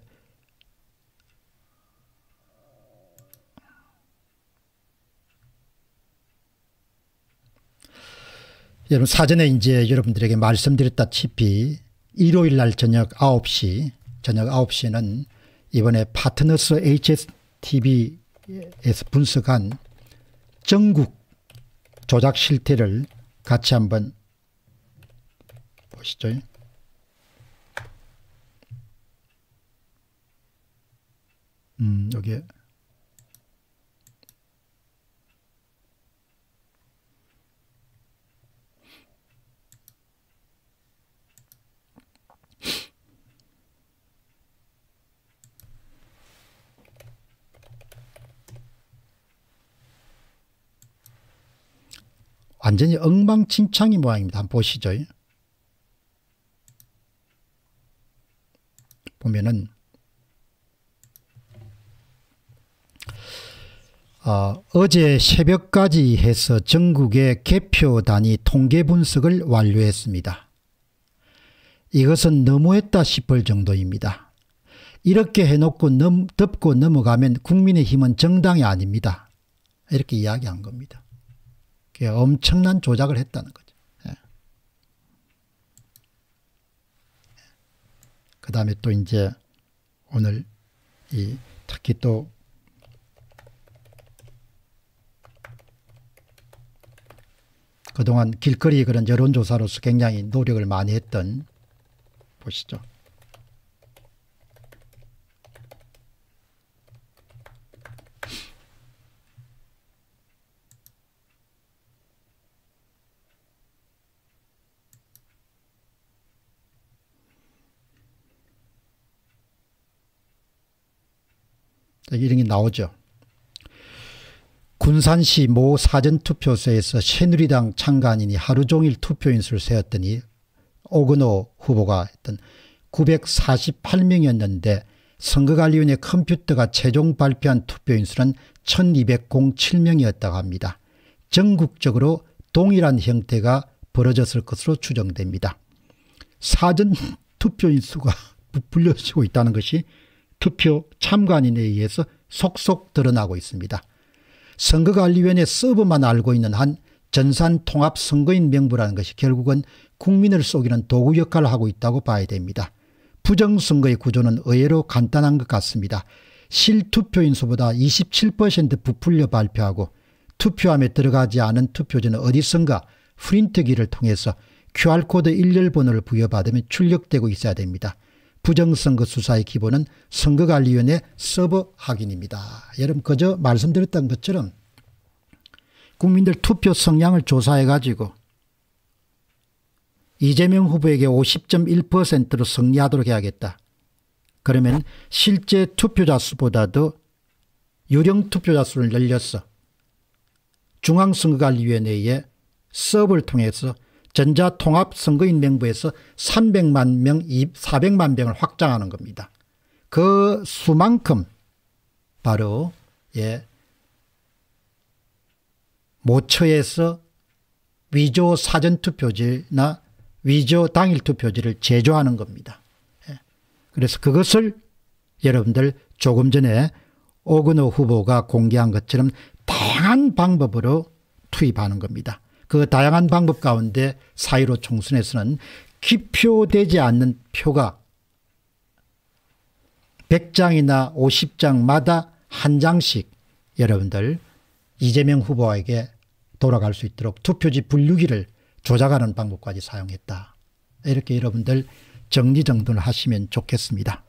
여러분 사전에 이제 여러분들에게 말씀드렸다시피 일요일 날 저녁 9시 저녁 9시는 이번에 파트너스 HSTV에서 분석한 전국 조작 실태를 같이 한번 보시죠. 음, 여기에 완전히 엉망진창인 모양입니다. 한번 보시죠. 보면은 어, 어제 새벽까지 해서 전국의 개표 단이 통계 분석을 완료했습니다. 이것은 너무했다 싶을 정도입니다. 이렇게 해놓고 넘, 덮고 넘어가면 국민의힘은 정당이 아닙니다. 이렇게 이야기한 겁니다. 엄청난 조작을 했다는 거죠. 그 다음에 또 이제 오늘 이 특히 또 그동안 길거리 그런 여론조사로서 굉장히 노력을 많이 했던 보시죠. 이런 게 나오죠. 군산시 모 사전투표소에서 새누리당 창간인이 하루 종일 투표인수를 세웠더니 오근호 후보가 했던 948명이었는데 선거관리위원회 컴퓨터가 최종 발표한 투표인수는 1207명이었다고 합니다. 전국적으로 동일한 형태가 벌어졌을 것으로 추정됩니다. 사전 투표인수가 불려지고 있다는 것이 투표 참관인에 의해서 속속 드러나고 있습니다. 선거관리위원회 서브만 알고 있는 한 전산통합선거인 명부라는 것이 결국은 국민을 속이는 도구 역할을 하고 있다고 봐야 됩니다. 부정선거의 구조는 의외로 간단한 것 같습니다. 실투표인 수보다 27% 부풀려 발표하고 투표함에 들어가지 않은 투표지는 어디선가 프린트기를 통해서 QR코드 일렬번호를 부여받으면 출력되고 있어야 됩니다. 부정선거 수사의 기본은 선거관리위원회 서버 확인입니다. 여러분 그저 말씀드렸던 것처럼 국민들 투표 성향을 조사해 가지고 이재명 후보에게 50.1%로 승리하도록 해야겠다. 그러면 실제 투표자 수보다도 유령 투표자 수를 늘렸어. 중앙선거관리위원회의 서브를 통해서 전자통합선거인명부에서 300만 명, 400만 명을 확장하는 겁니다. 그 수만큼 바로 예 모처에서 위조 사전투표지나 위조 당일투표지를 제조하는 겁니다. 예. 그래서 그것을 여러분들 조금 전에 오근호 후보가 공개한 것처럼 다양한 방법으로 투입하는 겁니다. 그 다양한 방법 가운데 사1로 총선에서는 기표되지 않는 표가 100장이나 50장마다 한 장씩 여러분들 이재명 후보에게 돌아갈 수 있도록 투표지 분류기를 조작하는 방법까지 사용했다. 이렇게 여러분들 정리정돈을 하시면 좋겠습니다.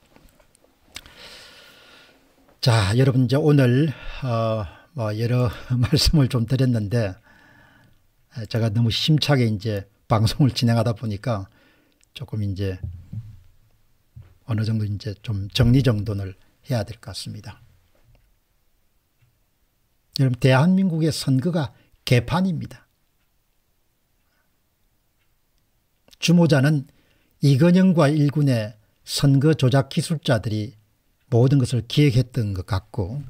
자 여러분 이제 오늘 어, 뭐 여러 말씀을 좀 드렸는데 제가 너무 심차게 이제 방송을 진행하다 보니까 조금 이제 어느 정도 이제 좀 정리정돈을 해야 될 것 같습니다. 여러분 대한민국의 선거가 개판입니다. 주모자는 이건영과 일군의 선거 조작 기술자들이 모든 것을 기획했던 것 같고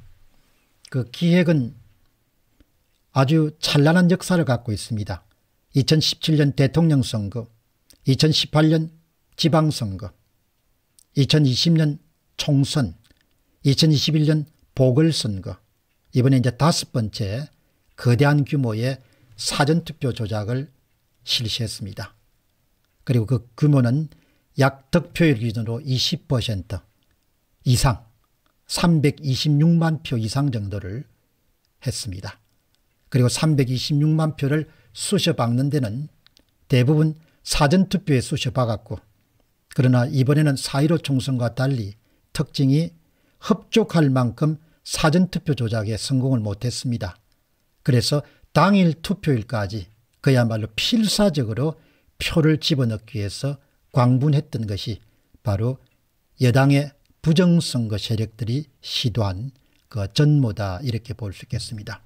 그 기획은 아주 찬란한 역사를 갖고 있습니다. 2017년 대통령 선거, 2018년 지방선거, 2020년 총선, 2021년 보궐선거, 이번에 이제 다섯 번째 거대한 규모의 사전투표 조작을 실시했습니다. 그리고 그 규모는 약 득표율 기준으로 20% 이상, 326만 표 이상 정도를 했습니다. 그리고 326만 표를 쑤셔박는 데는 대부분 사전투표에 쑤셔박았고 그러나 이번에는 4.15 총선과 달리 특징이 흡족할 만큼 사전투표 조작에 성공을 못했습니다. 그래서 당일 투표일까지 그야말로 필사적으로 표를 집어넣기 위해서 광분했던 것이 바로 여당의 부정선거 세력들이 시도한 그 전모다 이렇게 볼 수 있겠습니다.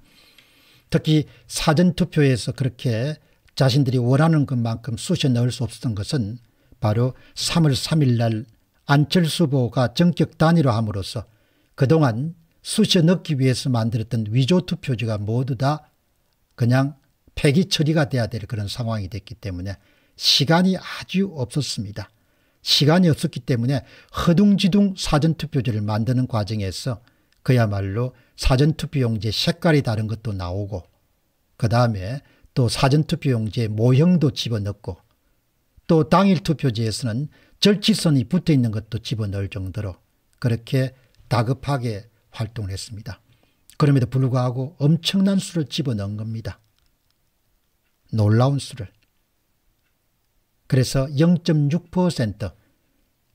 특히 사전투표에서 그렇게 자신들이 원하는 것만큼 쑤셔 넣을 수 없었던 것은 바로 3월 3일 날 안철수 후 보가 정격 단일화함으로써 그동안 쑤셔 넣기 위해서 만들었던 위조 투표지가 모두 다 그냥 폐기 처리가 돼야 될 그런 상황이 됐기 때문에 시간이 아주 없었습니다. 시간이 없었기 때문에 허둥지둥 사전투표지를 만드는 과정에서 그야말로 사전투표용지의 색깔이 다른 것도 나오고 그 다음에 또 사전투표용지의 모형도 집어넣고 또 당일투표지에서는 절취선이 붙어있는 것도 집어넣을 정도로 그렇게 다급하게 활동을 했습니다. 그럼에도 불구하고 엄청난 수를 집어넣은 겁니다. 놀라운 수를. 그래서 0.6%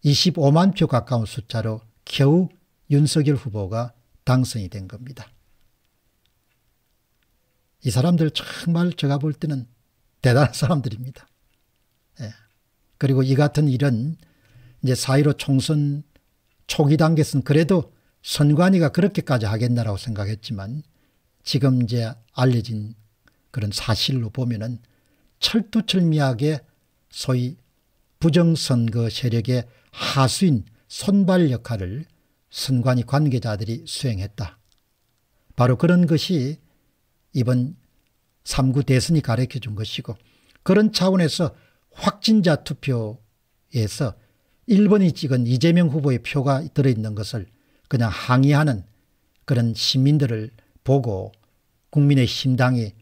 25만 표 가까운 숫자로 겨우 윤석열 후보가 당선이 된 겁니다. 이 사람들 정말 제가 볼 때는 대단한 사람들입니다. 예. 그리고 이 같은 일은 이제 4.15 총선 초기 단계에서는 그래도 선관위가 그렇게까지 하겠나라고 생각했지만 지금 이제 알려진 그런 사실로 보면은 철두철미하게 소위 부정선거 세력의 하수인 손발 역할을 선관위 관계자들이 수행했다. 바로 그런 것이 이번 3구 대선이 가르쳐 준 것이고 그런 차원에서 확진자 투표에서 1번이 찍은 이재명 후보의 표가 들어있는 것을 그냥 항의하는 그런 시민들을 보고 국민의 심당이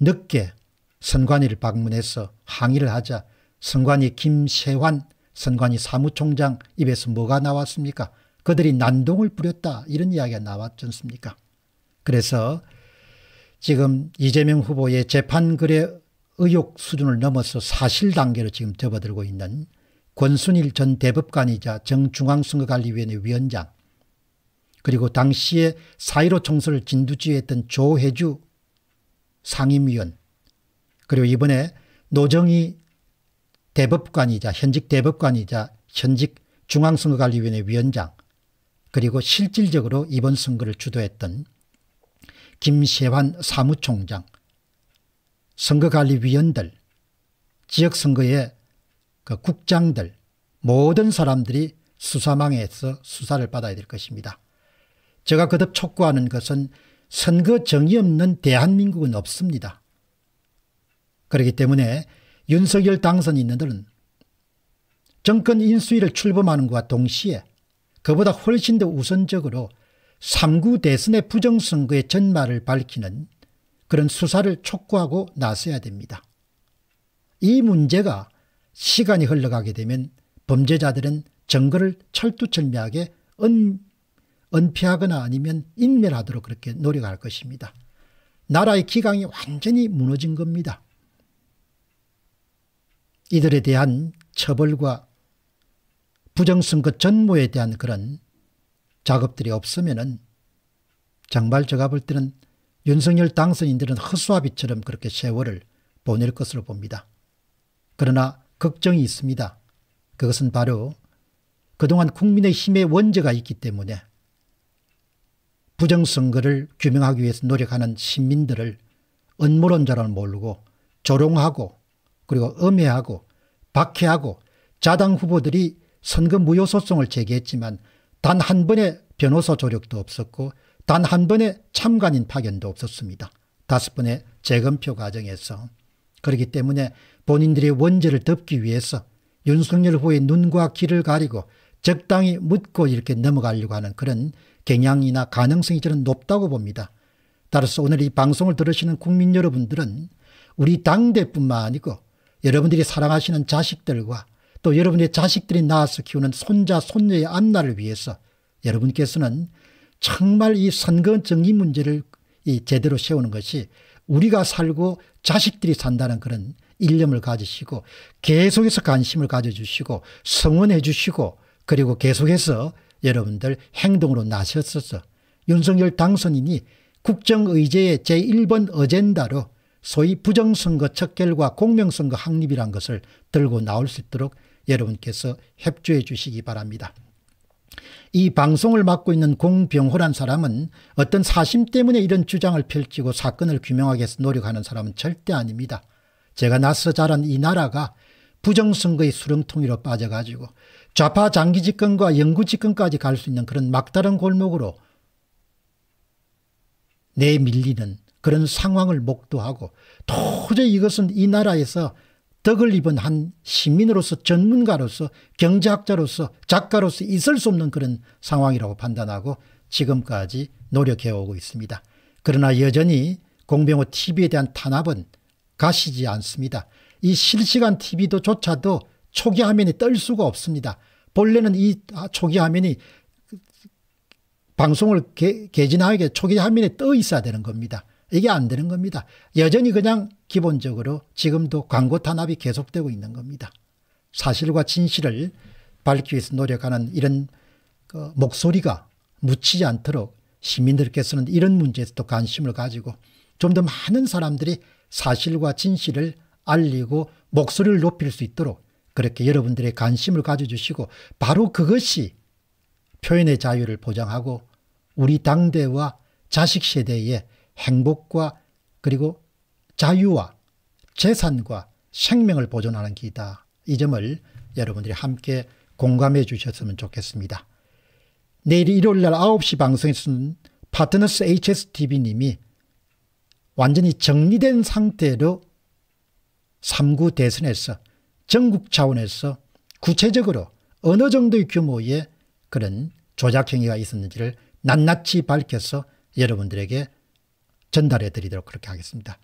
늦게 선관위를 방문해서 항의를 하자 선관위 김세환 선관위 사무총장 입에서 뭐가 나왔습니까? 그들이 난동을 부렸다 이런 이야기가 나왔지 않습니까? 그래서 지금 이재명 후보의 재판글의 의혹 수준을 넘어서 사실 단계로 지금 접어들고 있는 권순일 전 대법관이자 정중앙선거관리위원회 위원장 그리고 당시에 사1로 총선을 진두지휘했던 조혜주 상임위원 그리고 이번에 노정희 대법관이자 현직 대법관이자 현직 중앙선거관리위원회 위원장 그리고 실질적으로 이번 선거를 주도했던 김세환 사무총장, 선거관리위원들, 지역선거의 그 국장들 모든 사람들이 수사망에서 수사를 받아야 될 것입니다. 제가 거듭 촉구하는 것은 선거 정의 없는 대한민국은 없습니다. 그렇기 때문에 윤석열 당선인들은 정권 인수위를 출범하는 것과 동시에 그보다 훨씬 더 우선적으로 3구 대선의 부정선거의 전말을 밝히는 그런 수사를 촉구하고 나서야 됩니다. 이 문제가 시간이 흘러가게 되면 범죄자들은 증거를 철두철미하게 은, 은폐하거나 아니면 인멸하도록 그렇게 노력할 것입니다. 나라의 기강이 완전히 무너진 겁니다. 이들에 대한 처벌과 부정선거 그 전무에 대한 그런 작업들이 없으면은 정말 제가 볼 때는 윤석열 당선인들은 허수아비처럼 그렇게 세월을 보낼 것으로 봅니다. 그러나 걱정이 있습니다. 그것은 바로 그동안 국민의 힘의 원죄가 있기 때문에 부정선거를 규명하기 위해서 노력하는 시민들을 언무론자로 는 모르고 조롱하고 그리고 음해하고 박해하고 자당 후보들이 선거 무효소송을 제기했지만 단 한 번의 변호사 조력도 없었고 단 한 번의 참관인 파견도 없었습니다. 다섯 번의 재검표 과정에서. 그렇기 때문에 본인들의 원죄를 덮기 위해서 윤석열 후의 눈과 귀를 가리고 적당히 묻고 이렇게 넘어가려고 하는 그런 경향이나 가능성이 저는 높다고 봅니다. 따라서 오늘 이 방송을 들으시는 국민 여러분들은 우리 당대뿐만 아니고 여러분들이 사랑하시는 자식들과 또 여러분의 자식들이 낳아서 키우는 손자 손녀의 안나를 위해서 여러분께서는 정말 이 선거 정리 문제를 이 제대로 세우는 것이 우리가 살고 자식들이 산다는 그런 일념을 가지시고 계속해서 관심을 가져주시고 성원해 주시고 그리고 계속해서 여러분들 행동으로 나셨었어. 윤석열 당선인이 국정의제의 제1번 어젠다로 소위 부정선거 척 결과 공명선거 확립이란 것을 들고 나올 수 있도록 여러분께서 협조해 주시기 바랍니다. 이 방송을 맡고 있는 공병호란 사람은 어떤 사심 때문에 이런 주장을 펼치고 사건을 규명하기 위해서 노력하는 사람은 절대 아닙니다. 제가 나서 자란 이 나라가 부정선거의 수렁통이로 빠져가지고 좌파 장기 집권과 영구 집권까지 갈 수 있는 그런 막다른 골목으로 내밀리는 그런 상황을 목도하고 도저히 이것은 이 나라에서 덕을 입은 한 시민으로서 전문가로서 경제학자로서 작가로서 있을 수 없는 그런 상황이라고 판단하고 지금까지 노력해오고 있습니다. 그러나 여전히 공병호 TV에 대한 탄압은 가시지 않습니다. 이 실시간 TV도 조차도 초기 화면이 뜰 수가 없습니다. 본래는 이 초기 화면이 방송을 개진하게 초기 화면에 떠 있어야 되는 겁니다. 이게 안 되는 겁니다. 여전히 그냥 기본적으로 지금도 광고 탄압이 계속되고 있는 겁니다. 사실과 진실을 밝기 위해서 노력하는 이런 그 목소리가 묻히지 않도록 시민들께서는 이런 문제에서도 관심을 가지고 좀 더 많은 사람들이 사실과 진실을 알리고 목소리를 높일 수 있도록 그렇게 여러분들의 관심을 가져주시고 바로 그것이 표현의 자유를 보장하고 우리 당대와 자식 세대에 행복과 그리고 자유와 재산과 생명을 보존하는 기이다이 점을 여러분들이 함께 공감해 주셨으면 좋겠습니다. 내일 일요일 날 9시 방송에 쓴 파트너스 HSTV님이 완전히 정리된 상태로 3구 대선에서 전국 차원에서 구체적으로 어느 정도의 규모의 그런 조작 행위가 있었는지를 낱낱이 밝혀서 여러분들에게 전달해 드리도록 그렇게 하겠습니다.